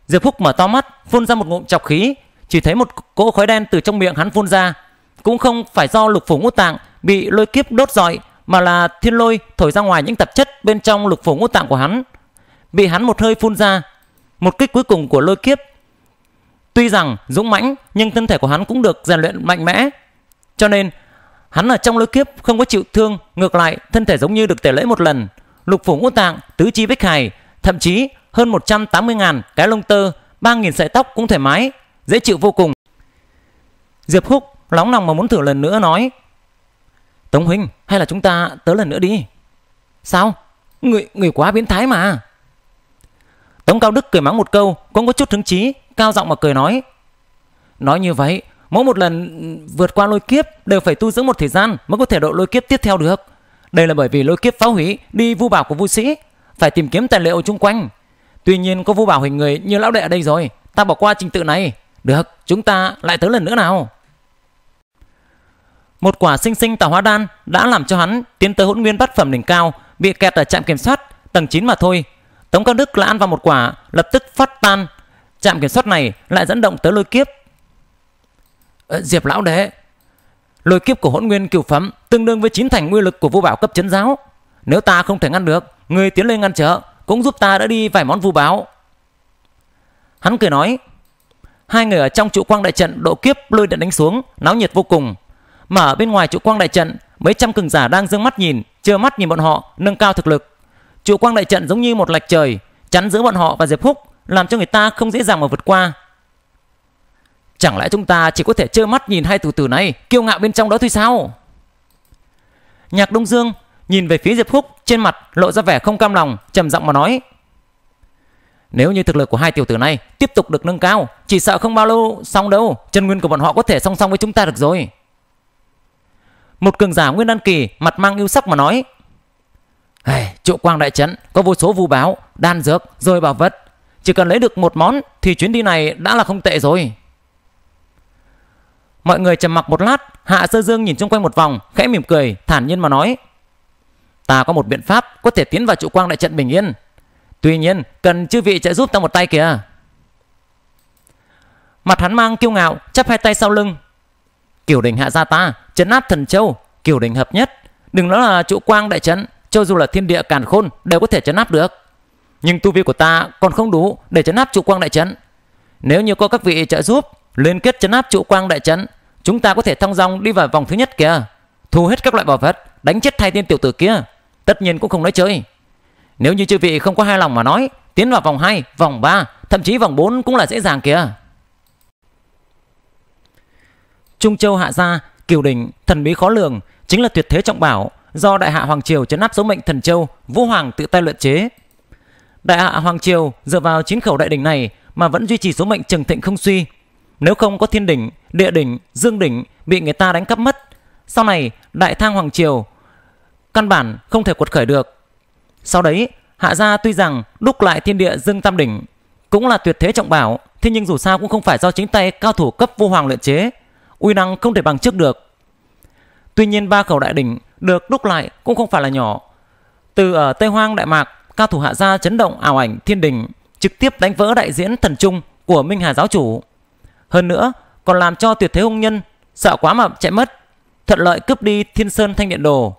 diệp phúc mở to mắt phun ra một ngụm chọc khí chỉ thấy một cỗ khói đen từ trong miệng hắn phun ra cũng không phải do lục phủ ngũ tạng bị lôi kiếp đốt rọi mà là thiên lôi thổi ra ngoài những tạp chất bên trong lục phủ ngũ tạng của hắn bị hắn một hơi phun ra một kích cuối cùng của lôi kiếp tuy rằng dũng mãnh nhưng thân thể của hắn cũng được rèn luyện mạnh mẽ cho nên hắn ở trong lôi kiếp không có chịu thương ngược lại thân thể giống như được tể lễ một lần lục phủ ngũ tạng tứ chi bích hài thậm chí hơn 180.000 cái lông tơ 3.000 sợi tóc cũng thoải mái dễ chịu vô cùng Diệp Húc Nóng lòng mà muốn thử lần nữa nói Tống Huynh hay là chúng ta tới lần nữa đi Sao Người, người quá biến thái mà Tống Cao Đức cười mắng một câu Cũng có chút hứng chí Cao giọng mà cười nói Nói như vậy Mỗi một lần vượt qua lôi kiếp Đều phải tu dưỡng một thời gian Mới có thể độ lôi kiếp tiếp theo được Đây là bởi vì lôi kiếp phá hủy Đi vu bảo của vu sĩ Phải tìm kiếm tài liệu chung quanh Tuy nhiên có vu bảo hình người như lão đệ ở đây rồi Ta bỏ qua trình tự này Được chúng ta lại tới lần nữa nào một quả sinh sinh tạo hóa đan đã làm cho hắn tiến tới hỗn nguyên bát phẩm đỉnh cao, bị kẹt ở trạm kiểm soát tầng 9 mà thôi. Tống Cao Đức là ăn vào một quả, lập tức phát tan. Trạm kiểm soát này lại dẫn động tới lôi kiếp. Ờ, Diệp lão đế, lôi kiếp của hỗn nguyên cửu phẩm tương đương với chín thành nguyên lực của vô bảo cấp chấn giáo. Nếu ta không thể ngăn được, người tiến lên ngăn trở cũng giúp ta đỡ đi vài món vu bảo Hắn cười nói, hai người ở trong trụ quang đại trận độ kiếp lôi điện đánh xuống, náo nhiệt vô cùng mà ở bên ngoài trụ quang đại trận mấy trăm cường giả đang dương mắt nhìn chưa mắt nhìn bọn họ nâng cao thực lực trụ quang đại trận giống như một lạch trời chắn giữa bọn họ và diệp húc làm cho người ta không dễ dàng mà vượt qua chẳng lẽ chúng ta chỉ có thể trơ mắt nhìn hai từ tử này kiêu ngạo bên trong đó thôi sao nhạc đông dương nhìn về phía diệp húc trên mặt lộ ra vẻ không cam lòng trầm giọng mà nói nếu như thực lực của hai tiểu tử này tiếp tục được nâng cao, chỉ sợ không bao lâu xong đâu, chân nguyên của bọn họ có thể song song với chúng ta được rồi. Một cường giả nguyên đan kỳ mặt mang yêu sắc mà nói. Hey, trụ quang đại trấn có vô số vu báo, đan dược, rồi bảo vật. Chỉ cần lấy được một món thì chuyến đi này đã là không tệ rồi. Mọi người trầm mặc một lát, Hạ Sơ Dương nhìn xung quanh một vòng, khẽ mỉm cười, thản nhiên mà nói. Ta có một biện pháp có thể tiến vào trụ quang đại trận bình yên. Tuy nhiên, cần chư vị trợ giúp ta một tay kìa. Mặt hắn mang kiêu ngạo, chắp hai tay sau lưng. Kiểu đỉnh hạ ra ta chấn áp thần châu kiểu đỉnh hợp nhất đừng nói là trụ quang đại trấn cho dù là thiên địa càn khôn đều có thể chấn áp được nhưng tu vi của ta còn không đủ để chấn áp trụ quang đại trấn nếu như có các vị trợ giúp liên kết chấn áp trụ quang đại trấn chúng ta có thể thăng dong đi vào vòng thứ nhất kìa thu hết các loại bảo vật đánh chết thay tiên tiểu tử kia tất nhiên cũng không nói chơi nếu như chư vị không có hai lòng mà nói tiến vào vòng 2, vòng 3, thậm chí vòng 4 cũng là dễ dàng kìa. Trung Châu hạ gia Kiều đỉnh thần bí khó lường chính là tuyệt thế trọng bảo do đại hạ hoàng triều chấn áp số mệnh thần châu vũ hoàng tự tay luyện chế. Đại hạ hoàng triều dựa vào chín khẩu đại đỉnh này mà vẫn duy trì số mệnh trừng thịnh không suy. Nếu không có thiên đỉnh, địa đỉnh, dương đỉnh bị người ta đánh cắp mất, sau này đại thang hoàng triều căn bản không thể quật khởi được. Sau đấy, hạ gia tuy rằng đúc lại thiên địa dương tam đỉnh cũng là tuyệt thế trọng bảo, thế nhưng dù sao cũng không phải do chính tay cao thủ cấp vô hoàng luyện chế uy năng không thể bằng trước được. Tuy nhiên ba khẩu đại đỉnh được đúc lại cũng không phải là nhỏ. Từ ở Tây Hoang Đại Mạc, cao thủ hạ gia chấn động ảo ảnh thiên đình trực tiếp đánh vỡ đại diễn thần trung của Minh Hà giáo chủ. Hơn nữa, còn làm cho tuyệt thế hung nhân sợ quá mà chạy mất, thuận lợi cướp đi Thiên Sơn Thanh Điện Đồ.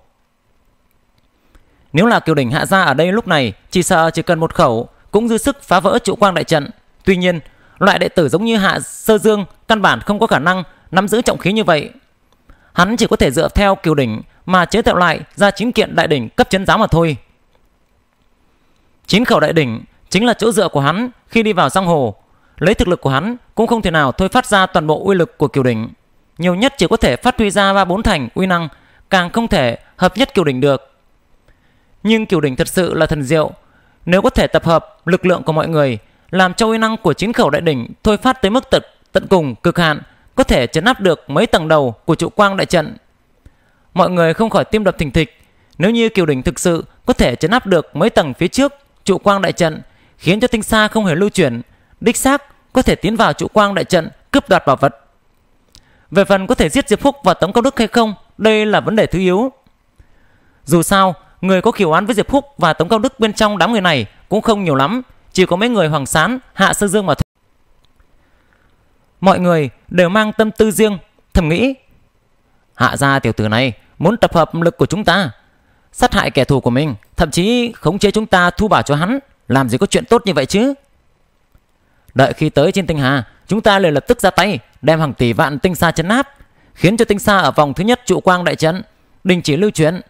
Nếu là kiều đỉnh hạ gia ở đây lúc này, chỉ sợ chỉ cần một khẩu cũng dư sức phá vỡ trụ quang đại trận. Tuy nhiên, loại đệ tử giống như hạ sơ dương căn bản không có khả năng nắm giữ trọng khí như vậy. Hắn chỉ có thể dựa theo kiều đỉnh mà chế tạo lại ra chính kiện đại đỉnh cấp chiến giáo mà thôi. Chín khẩu đại đỉnh chính là chỗ dựa của hắn khi đi vào giang hồ. Lấy thực lực của hắn cũng không thể nào thôi phát ra toàn bộ uy lực của kiều đỉnh. Nhiều nhất chỉ có thể phát huy ra ba bốn thành uy năng, càng không thể hợp nhất kiều đỉnh được. Nhưng kiều đỉnh thật sự là thần diệu. Nếu có thể tập hợp lực lượng của mọi người, làm cho uy năng của chín khẩu đại đỉnh thôi phát tới mức tận tận cùng cực hạn có thể chấn áp được mấy tầng đầu của trụ quang đại trận. Mọi người không khỏi tim đập thình thịch, nếu như Kiều Đỉnh thực sự có thể chấn áp được mấy tầng phía trước trụ quang đại trận, khiến cho tinh xa không hề lưu chuyển, đích xác có thể tiến vào trụ quang đại trận cướp đoạt bảo vật. Về phần có thể giết Diệp Phúc và Tống Cao Đức hay không, đây là vấn đề thứ yếu. Dù sao, người có kiểu án với Diệp Phúc và Tống Cao Đức bên trong đám người này cũng không nhiều lắm, chỉ có mấy người Hoàng Sán, Hạ Sơ Dương mà thôi mọi người đều mang tâm tư riêng, thầm nghĩ. Hạ gia tiểu tử này muốn tập hợp lực của chúng ta, sát hại kẻ thù của mình, thậm chí khống chế chúng ta thu bảo cho hắn, làm gì có chuyện tốt như vậy chứ? Đợi khi tới trên tinh hà, chúng ta liền lập tức ra tay, đem hàng tỷ vạn tinh sa chấn áp, khiến cho tinh sa ở vòng thứ nhất trụ quang đại trận đình chỉ lưu chuyển.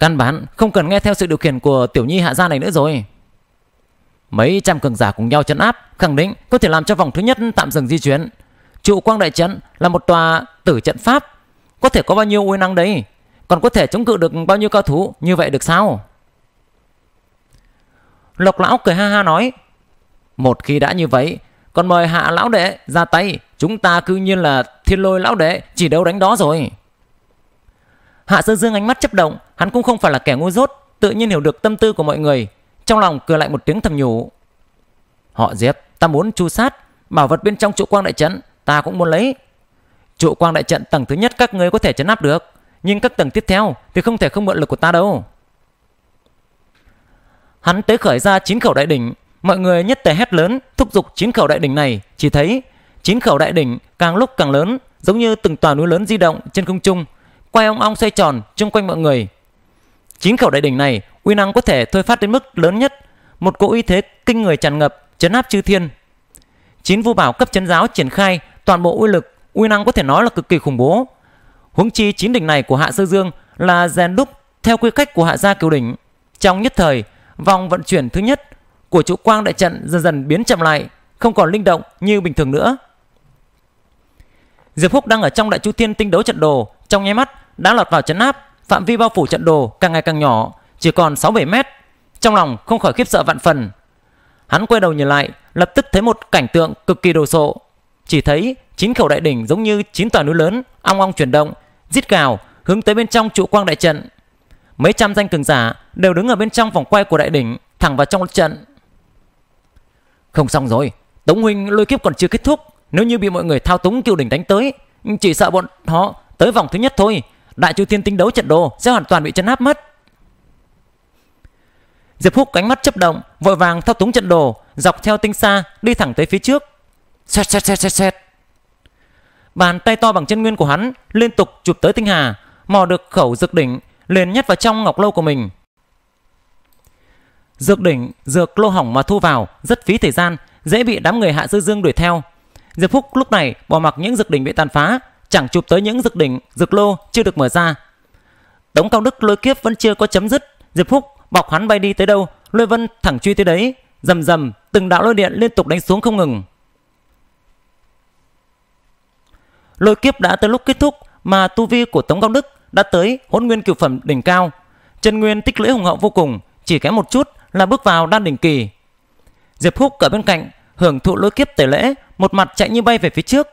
Căn bản không cần nghe theo sự điều khiển của tiểu nhi hạ gia này nữa rồi. Mấy trăm cường giả cùng nhau chấn áp, khẳng định có thể làm cho vòng thứ nhất tạm dừng di chuyển. Trụ quang đại trận là một tòa tử trận pháp, có thể có bao nhiêu uy năng đấy, còn có thể chống cự được bao nhiêu cao thủ như vậy được sao? Lộc lão cười ha ha nói, một khi đã như vậy, còn mời hạ lão đệ ra tay, chúng ta cư nhiên là thiên lôi lão đệ chỉ đấu đánh đó rồi. Hạ Sơ Dương ánh mắt chấp động, hắn cũng không phải là kẻ ngu dốt, tự nhiên hiểu được tâm tư của mọi người, trong lòng cười lại một tiếng thầm nhủ. Họ Diệp, ta muốn chu sát, bảo vật bên trong trụ quang đại trận, ta cũng muốn lấy. Trụ quang đại trận tầng thứ nhất các ngươi có thể chấn áp được, nhưng các tầng tiếp theo thì không thể không mượn lực của ta đâu. Hắn tới khởi ra chín khẩu đại đỉnh, mọi người nhất tề hét lớn, thúc giục chín khẩu đại đỉnh này, chỉ thấy chín khẩu đại đỉnh càng lúc càng lớn, giống như từng tòa núi lớn di động trên không trung, quay ong ong xoay tròn chung quanh mọi người, Chính khẩu đại đỉnh này, uy năng có thể thôi phát đến mức lớn nhất, một cỗ uy thế kinh người tràn ngập, chấn áp chư thiên. Chín vu bảo cấp chấn giáo triển khai toàn bộ uy lực, uy năng có thể nói là cực kỳ khủng bố. Huống chi chín đỉnh này của Hạ Sơ Dương là rèn đúc theo quy cách của Hạ gia kiều đỉnh. Trong nhất thời, vòng vận chuyển thứ nhất của trụ quang đại trận dần dần biến chậm lại, không còn linh động như bình thường nữa. Diệp Phúc đang ở trong đại chu thiên tinh đấu trận đồ, trong nháy mắt đã lọt vào chấn áp phạm vi bao phủ trận đồ càng ngày càng nhỏ, chỉ còn 6-7 mét. Trong lòng không khỏi khiếp sợ vạn phần. Hắn quay đầu nhìn lại, lập tức thấy một cảnh tượng cực kỳ đồ sộ. Chỉ thấy chín khẩu đại đỉnh giống như chín tòa núi lớn, ong ong chuyển động, rít gào hướng tới bên trong trụ quang đại trận. Mấy trăm danh cường giả đều đứng ở bên trong vòng quay của đại đỉnh, thẳng vào trong trận. Không xong rồi, Tống huynh lôi kiếp còn chưa kết thúc, nếu như bị mọi người thao túng kiêu đỉnh đánh tới, chỉ sợ bọn họ tới vòng thứ nhất thôi, Đại Chu Thiên tinh đấu trận đồ sẽ hoàn toàn bị chấn áp mất. Diệp Húc cánh mắt chớp động, vội vàng thao túng trận đồ, dọc theo tinh xa đi thẳng tới phía trước. Xoẹt xoẹt xoẹt xoẹt xoẹt. Bàn tay to bằng chân nguyên của hắn liên tục chụp tới tinh hà, mò được khẩu dược đỉnh, liền nhét vào trong ngọc lâu của mình. Dược đỉnh, dược lô hỏng mà thu vào rất phí thời gian, dễ bị đám người Hạ Dư Dương đuổi theo. Diệp Húc lúc này bỏ mặc những dược đỉnh bị tàn phá, chẳng chụp tới những dực đỉnh, dực lô chưa được mở ra. Tống Cao Đức lôi kiếp vẫn chưa có chấm dứt, Diệp Phúc bọc hắn bay đi tới đâu, Lôi Vân thẳng truy tới đấy, rầm rầm từng đạo lôi điện liên tục đánh xuống không ngừng. Lôi kiếp đã tới lúc kết thúc mà tu vi của Tống Cao Đức đã tới hỗn nguyên cửu phẩm đỉnh cao. Chân nguyên tích lũy hùng hậu vô cùng, chỉ kém một chút là bước vào đan đỉnh kỳ. Diệp Phúc ở bên cạnh hưởng thụ lôi kiếp tẩy lễ, một mặt chạy như bay về phía trước,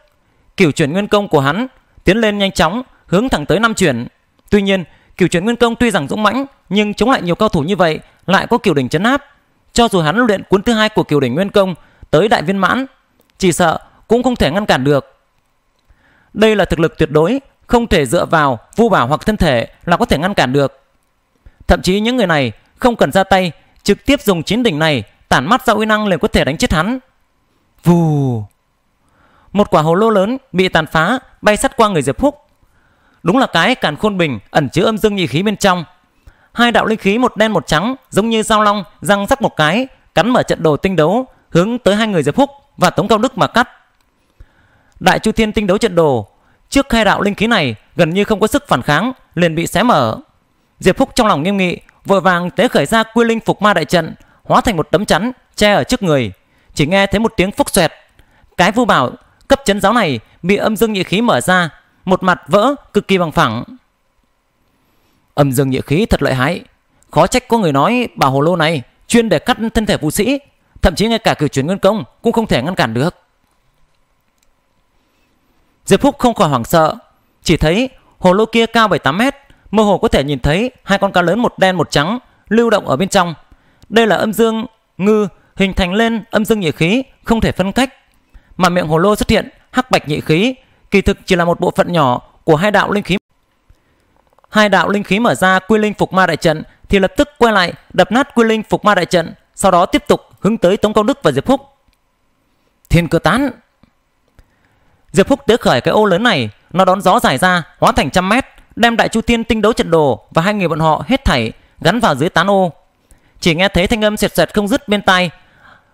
Kiểu chuyển nguyên công của hắn tiến lên nhanh chóng, hướng thẳng tới năm chuyển. Tuy nhiên, kiểu chuyển nguyên công tuy rằng dũng mãnh, nhưng chống lại nhiều cao thủ như vậy lại có kiểu đỉnh chấn áp. Cho dù hắn luyện cuốn thứ hai của kiểu đỉnh nguyên công tới đại viên mãn, chỉ sợ cũng không thể ngăn cản được. Đây là thực lực tuyệt đối, không thể dựa vào vu bảo hoặc thân thể là có thể ngăn cản được. Thậm chí những người này không cần ra tay, trực tiếp dùng chiến đỉnh này tản mắt ra uy năng liền có thể đánh chết hắn. Vù một quả hồ lô lớn bị tàn phá bay sắt qua người Diệp Phúc. Đúng là cái càn khôn bình ẩn chứa âm dương nhị khí bên trong. Hai đạo linh khí một đen một trắng giống như dao long răng sắc một cái cắn mở trận đồ tinh đấu hướng tới hai người Diệp Phúc và Tống Cao Đức mà cắt. Đại Chu Thiên tinh đấu trận đồ trước hai đạo linh khí này gần như không có sức phản kháng liền bị xé mở. Diệp Phúc trong lòng nghiêm nghị vội vàng tế khởi ra quy linh phục ma đại trận hóa thành một tấm chắn che ở trước người chỉ nghe thấy một tiếng phúc xoẹt cái vu bảo Cấp chấn giáo này bị âm dương nhị khí mở ra, một mặt vỡ cực kỳ bằng phẳng. Âm dương nhị khí thật lợi hại, khó trách có người nói bảo hồ lô này chuyên để cắt thân thể vũ sĩ, thậm chí ngay cả cử chuyển ngân công cũng không thể ngăn cản được. Diệp Phúc không khỏi hoảng sợ, chỉ thấy hồ lô kia cao 7-8 mét, mơ hồ có thể nhìn thấy hai con cá lớn một đen một trắng lưu động ở bên trong. Đây là âm dương ngư hình thành lên âm dương nhiệt khí không thể phân cách mà miệng hồ lô xuất hiện hắc bạch nhị khí kỳ thực chỉ là một bộ phận nhỏ của hai đạo linh khí. Hai đạo linh khí mở ra quy linh phục ma đại trận thì lập tức quay lại đập nát quy linh phục ma đại trận, sau đó tiếp tục hướng tới Tống Công Đức và Diệp Phúc. Thiên cơ tán. Diệp Phúc tế khởi cái ô lớn này, nó đón gió giải ra, hóa thành trăm mét, đem đại chu tiên tinh đấu trận đồ và hai người bọn họ hết thảy gắn vào dưới tán ô. Chỉ nghe thấy thanh âm sệt sệt không dứt bên tai,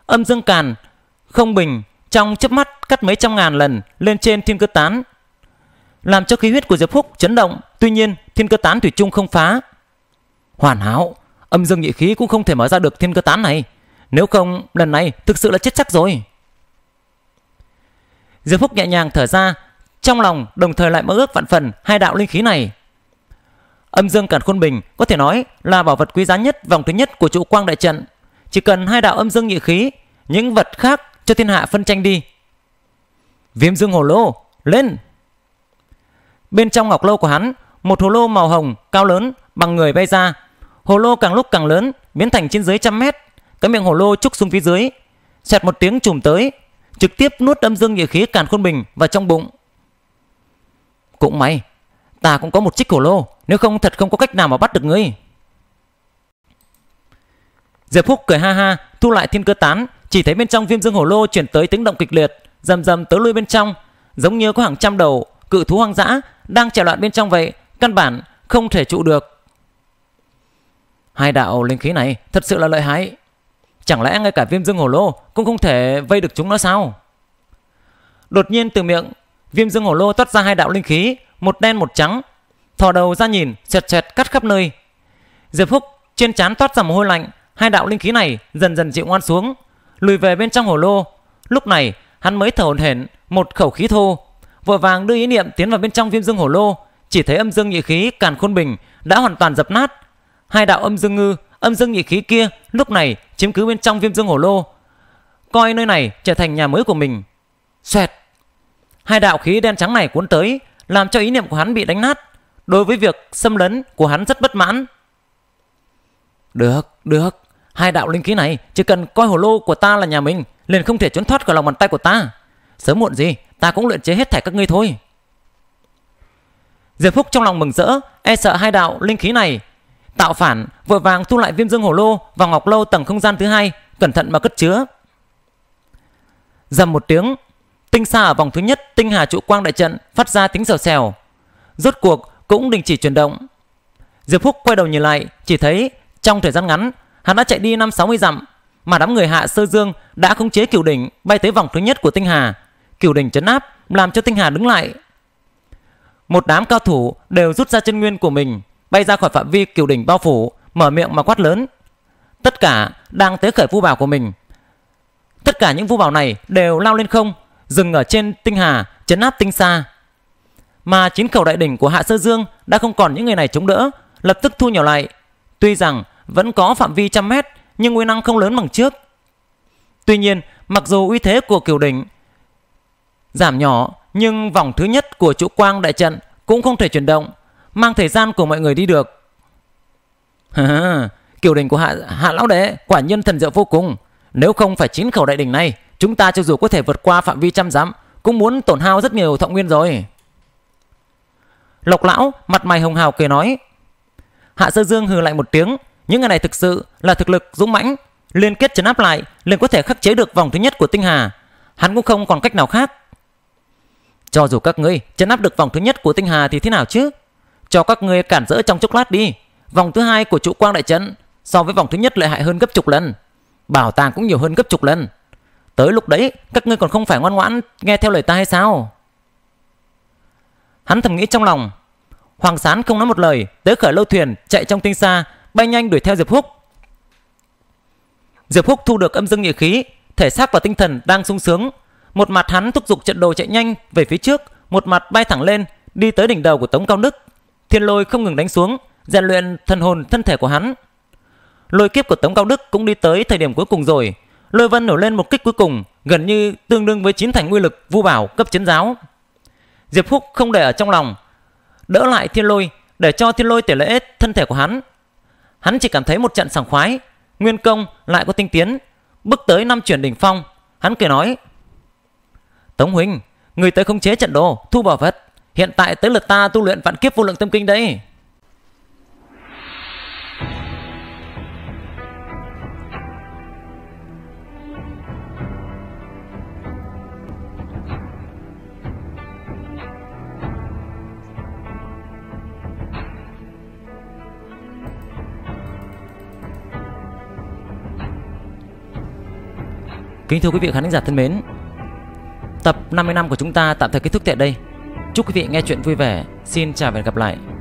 âm dương càn, không bình, trong chớp mắt cắt mấy trăm ngàn lần lên trên thiên cơ tán làm cho khí huyết của diệp Húc chấn động tuy nhiên thiên cơ tán thủy chung không phá hoàn hảo âm dương nhị khí cũng không thể mở ra được thiên cơ tán này nếu không lần này thực sự là chết chắc rồi diệp Húc nhẹ nhàng thở ra trong lòng đồng thời lại mơ ước vạn phần hai đạo linh khí này âm dương cản khôn bình có thể nói là bảo vật quý giá nhất vòng thứ nhất của trụ quang đại trận chỉ cần hai đạo âm dương nhị khí những vật khác cho thiên hạ phân tranh đi. Viêm dương hồ lô, lên! Bên trong ngọc lô của hắn, một hồ lô màu hồng, cao lớn, bằng người bay ra. Hồ lô càng lúc càng lớn, biến thành trên dưới trăm mét. Cái miệng hồ lô trúc xuống phía dưới. Xẹt một tiếng trùm tới, trực tiếp nuốt âm dương địa khí càn khôn bình vào trong bụng. Cũng may, ta cũng có một chiếc hồ lô, nếu không thật không có cách nào mà bắt được ngươi. Diệp Phúc cười ha ha, thu lại thiên cơ tán, chỉ thấy bên trong viêm dương hổ lô chuyển tới tiếng động kịch liệt, rầm rầm tới lui bên trong, giống như có hàng trăm đầu cự thú hoang dã đang chạy loạn bên trong vậy, căn bản không thể trụ được. Hai đạo linh khí này thật sự là lợi hại. Chẳng lẽ ngay cả viêm dương hổ lô cũng không thể vây được chúng nó sao? Đột nhiên từ miệng, viêm dương hổ lô toát ra hai đạo linh khí, một đen một trắng. Thò đầu ra nhìn, chẹt chẹt cắt khắp nơi. Diệp Phúc trên trán toát ra mồ hôi lạnh, hai đạo linh khí này dần dần chịu ngoan xuống, lùi về bên trong hồ lô. Lúc này, hắn mới thở hổn hển một khẩu khí thô, vội vàng đưa ý niệm tiến vào bên trong viêm dương hồ lô, chỉ thấy âm dương nhị khí càn khôn bình đã hoàn toàn dập nát. Hai đạo âm dương ngư, âm dương nhị khí kia lúc này chiếm cứ bên trong viêm dương hồ lô, coi nơi này trở thành nhà mới của mình. Xoẹt. Hai đạo khí đen trắng này cuốn tới, làm cho ý niệm của hắn bị đánh nát. Đối với việc xâm lấn của hắn rất bất mãn. Được, được. Hai đạo linh khí này chỉ cần coi hồ lô của ta là nhà mình, liền không thể trốn thoát khỏi lòng bàn tay của ta. Sớm muộn gì, ta cũng luyện chế hết thảy các ngươi thôi. Diệp Phúc trong lòng mừng rỡ, e sợ hai đạo linh khí này tạo phản, vội vàng thu lại viêm dương hồ lô vào ngọc lâu tầng không gian thứ hai, cẩn thận mà cất chứa. Dầm một tiếng, tinh xa ở vòng thứ nhất tinh hà trụ quang đại trận phát ra tiếng xèo xèo. Rốt cuộc cũng đình chỉ chuyển động. Diệp Phúc quay đầu nhìn lại, chỉ thấy trong thời gian ngắn hắn đã chạy đi năm sáu mươi dặm mà đám người hạ sơ dương đã khống chế cửu đỉnh bay tới vòng thứ nhất của tinh hà cửu đỉnh chấn áp làm cho tinh hà đứng lại một đám cao thủ đều rút ra chân nguyên của mình bay ra khỏi phạm vi cửu đỉnh bao phủ mở miệng mà quát lớn tất cả đang tới khởi vũ bảo của mình tất cả những vũ bảo này đều lao lên không dừng ở trên tinh hà chấn áp tinh xa mà chín khẩu đại đỉnh của hạ sơ dương đã không còn những người này chống đỡ lập tức thu nhỏ lại tuy rằng vẫn có phạm vi trăm mét nhưng uy năng không lớn bằng trước. Tuy nhiên, mặc dù uy thế của Kiều Đỉnh giảm nhỏ nhưng vòng thứ nhất của trụ quang đại trận cũng không thể chuyển động, mang thời gian của mọi người đi được. Kiều Đỉnh của Hạ, Hạ Lão đệ quả nhiên thần diệu vô cùng. Nếu không phải chín khẩu đại đỉnh này, chúng ta cho dù có thể vượt qua phạm vi trăm dặm cũng muốn tổn hao rất nhiều thọng nguyên rồi. Lộc Lão mặt mày hồng hào cười nói. Hạ Sơ Dương hừ lại một tiếng những người này thực sự là thực lực dũng mãnh, liên kết chấn áp lại liền có thể khắc chế được vòng thứ nhất của tinh hà. Hắn cũng không còn cách nào khác. Cho dù các ngươi chấn áp được vòng thứ nhất của tinh hà thì thế nào chứ? Cho các ngươi cản rỡ trong chốc lát đi. Vòng thứ hai của trụ quang đại trận so với vòng thứ nhất lợi hại hơn gấp chục lần. Bảo tàng cũng nhiều hơn gấp chục lần. Tới lúc đấy, các ngươi còn không phải ngoan ngoãn nghe theo lời ta hay sao? Hắn thầm nghĩ trong lòng. Hoàng Sán không nói một lời, tới khởi lâu thuyền chạy trong tinh xa bay nhanh đuổi theo Diệp Húc. Diệp Húc thu được âm dương nhị khí, thể xác và tinh thần đang sung sướng. Một mặt hắn thúc giục trận đồ chạy nhanh về phía trước, một mặt bay thẳng lên, đi tới đỉnh đầu của Tống Cao Đức. Thiên lôi không ngừng đánh xuống, rèn luyện thần hồn thân thể của hắn. Lôi kiếp của Tống Cao Đức cũng đi tới thời điểm cuối cùng rồi. Lôi vân nổi lên một kích cuối cùng, gần như tương đương với chín thành uy lực vu bảo cấp chiến giáo. Diệp Húc không để ở trong lòng, đỡ lại thiên lôi để cho thiên lôi tỉ lễ thân thể của hắn hắn chỉ cảm thấy một trận sảng khoái, nguyên công lại có tinh tiến, bước tới năm chuyển đỉnh phong, hắn cười nói: "Tống huynh, người tới không chế trận đồ, thu bảo vật, hiện tại tới lượt ta tu luyện vạn kiếp vô lượng tâm kinh đấy." Kính thưa quý vị khán giả thân mến, tập 50 năm của chúng ta tạm thời kết thúc tại đây. Chúc quý vị nghe chuyện vui vẻ. Xin chào và hẹn gặp lại.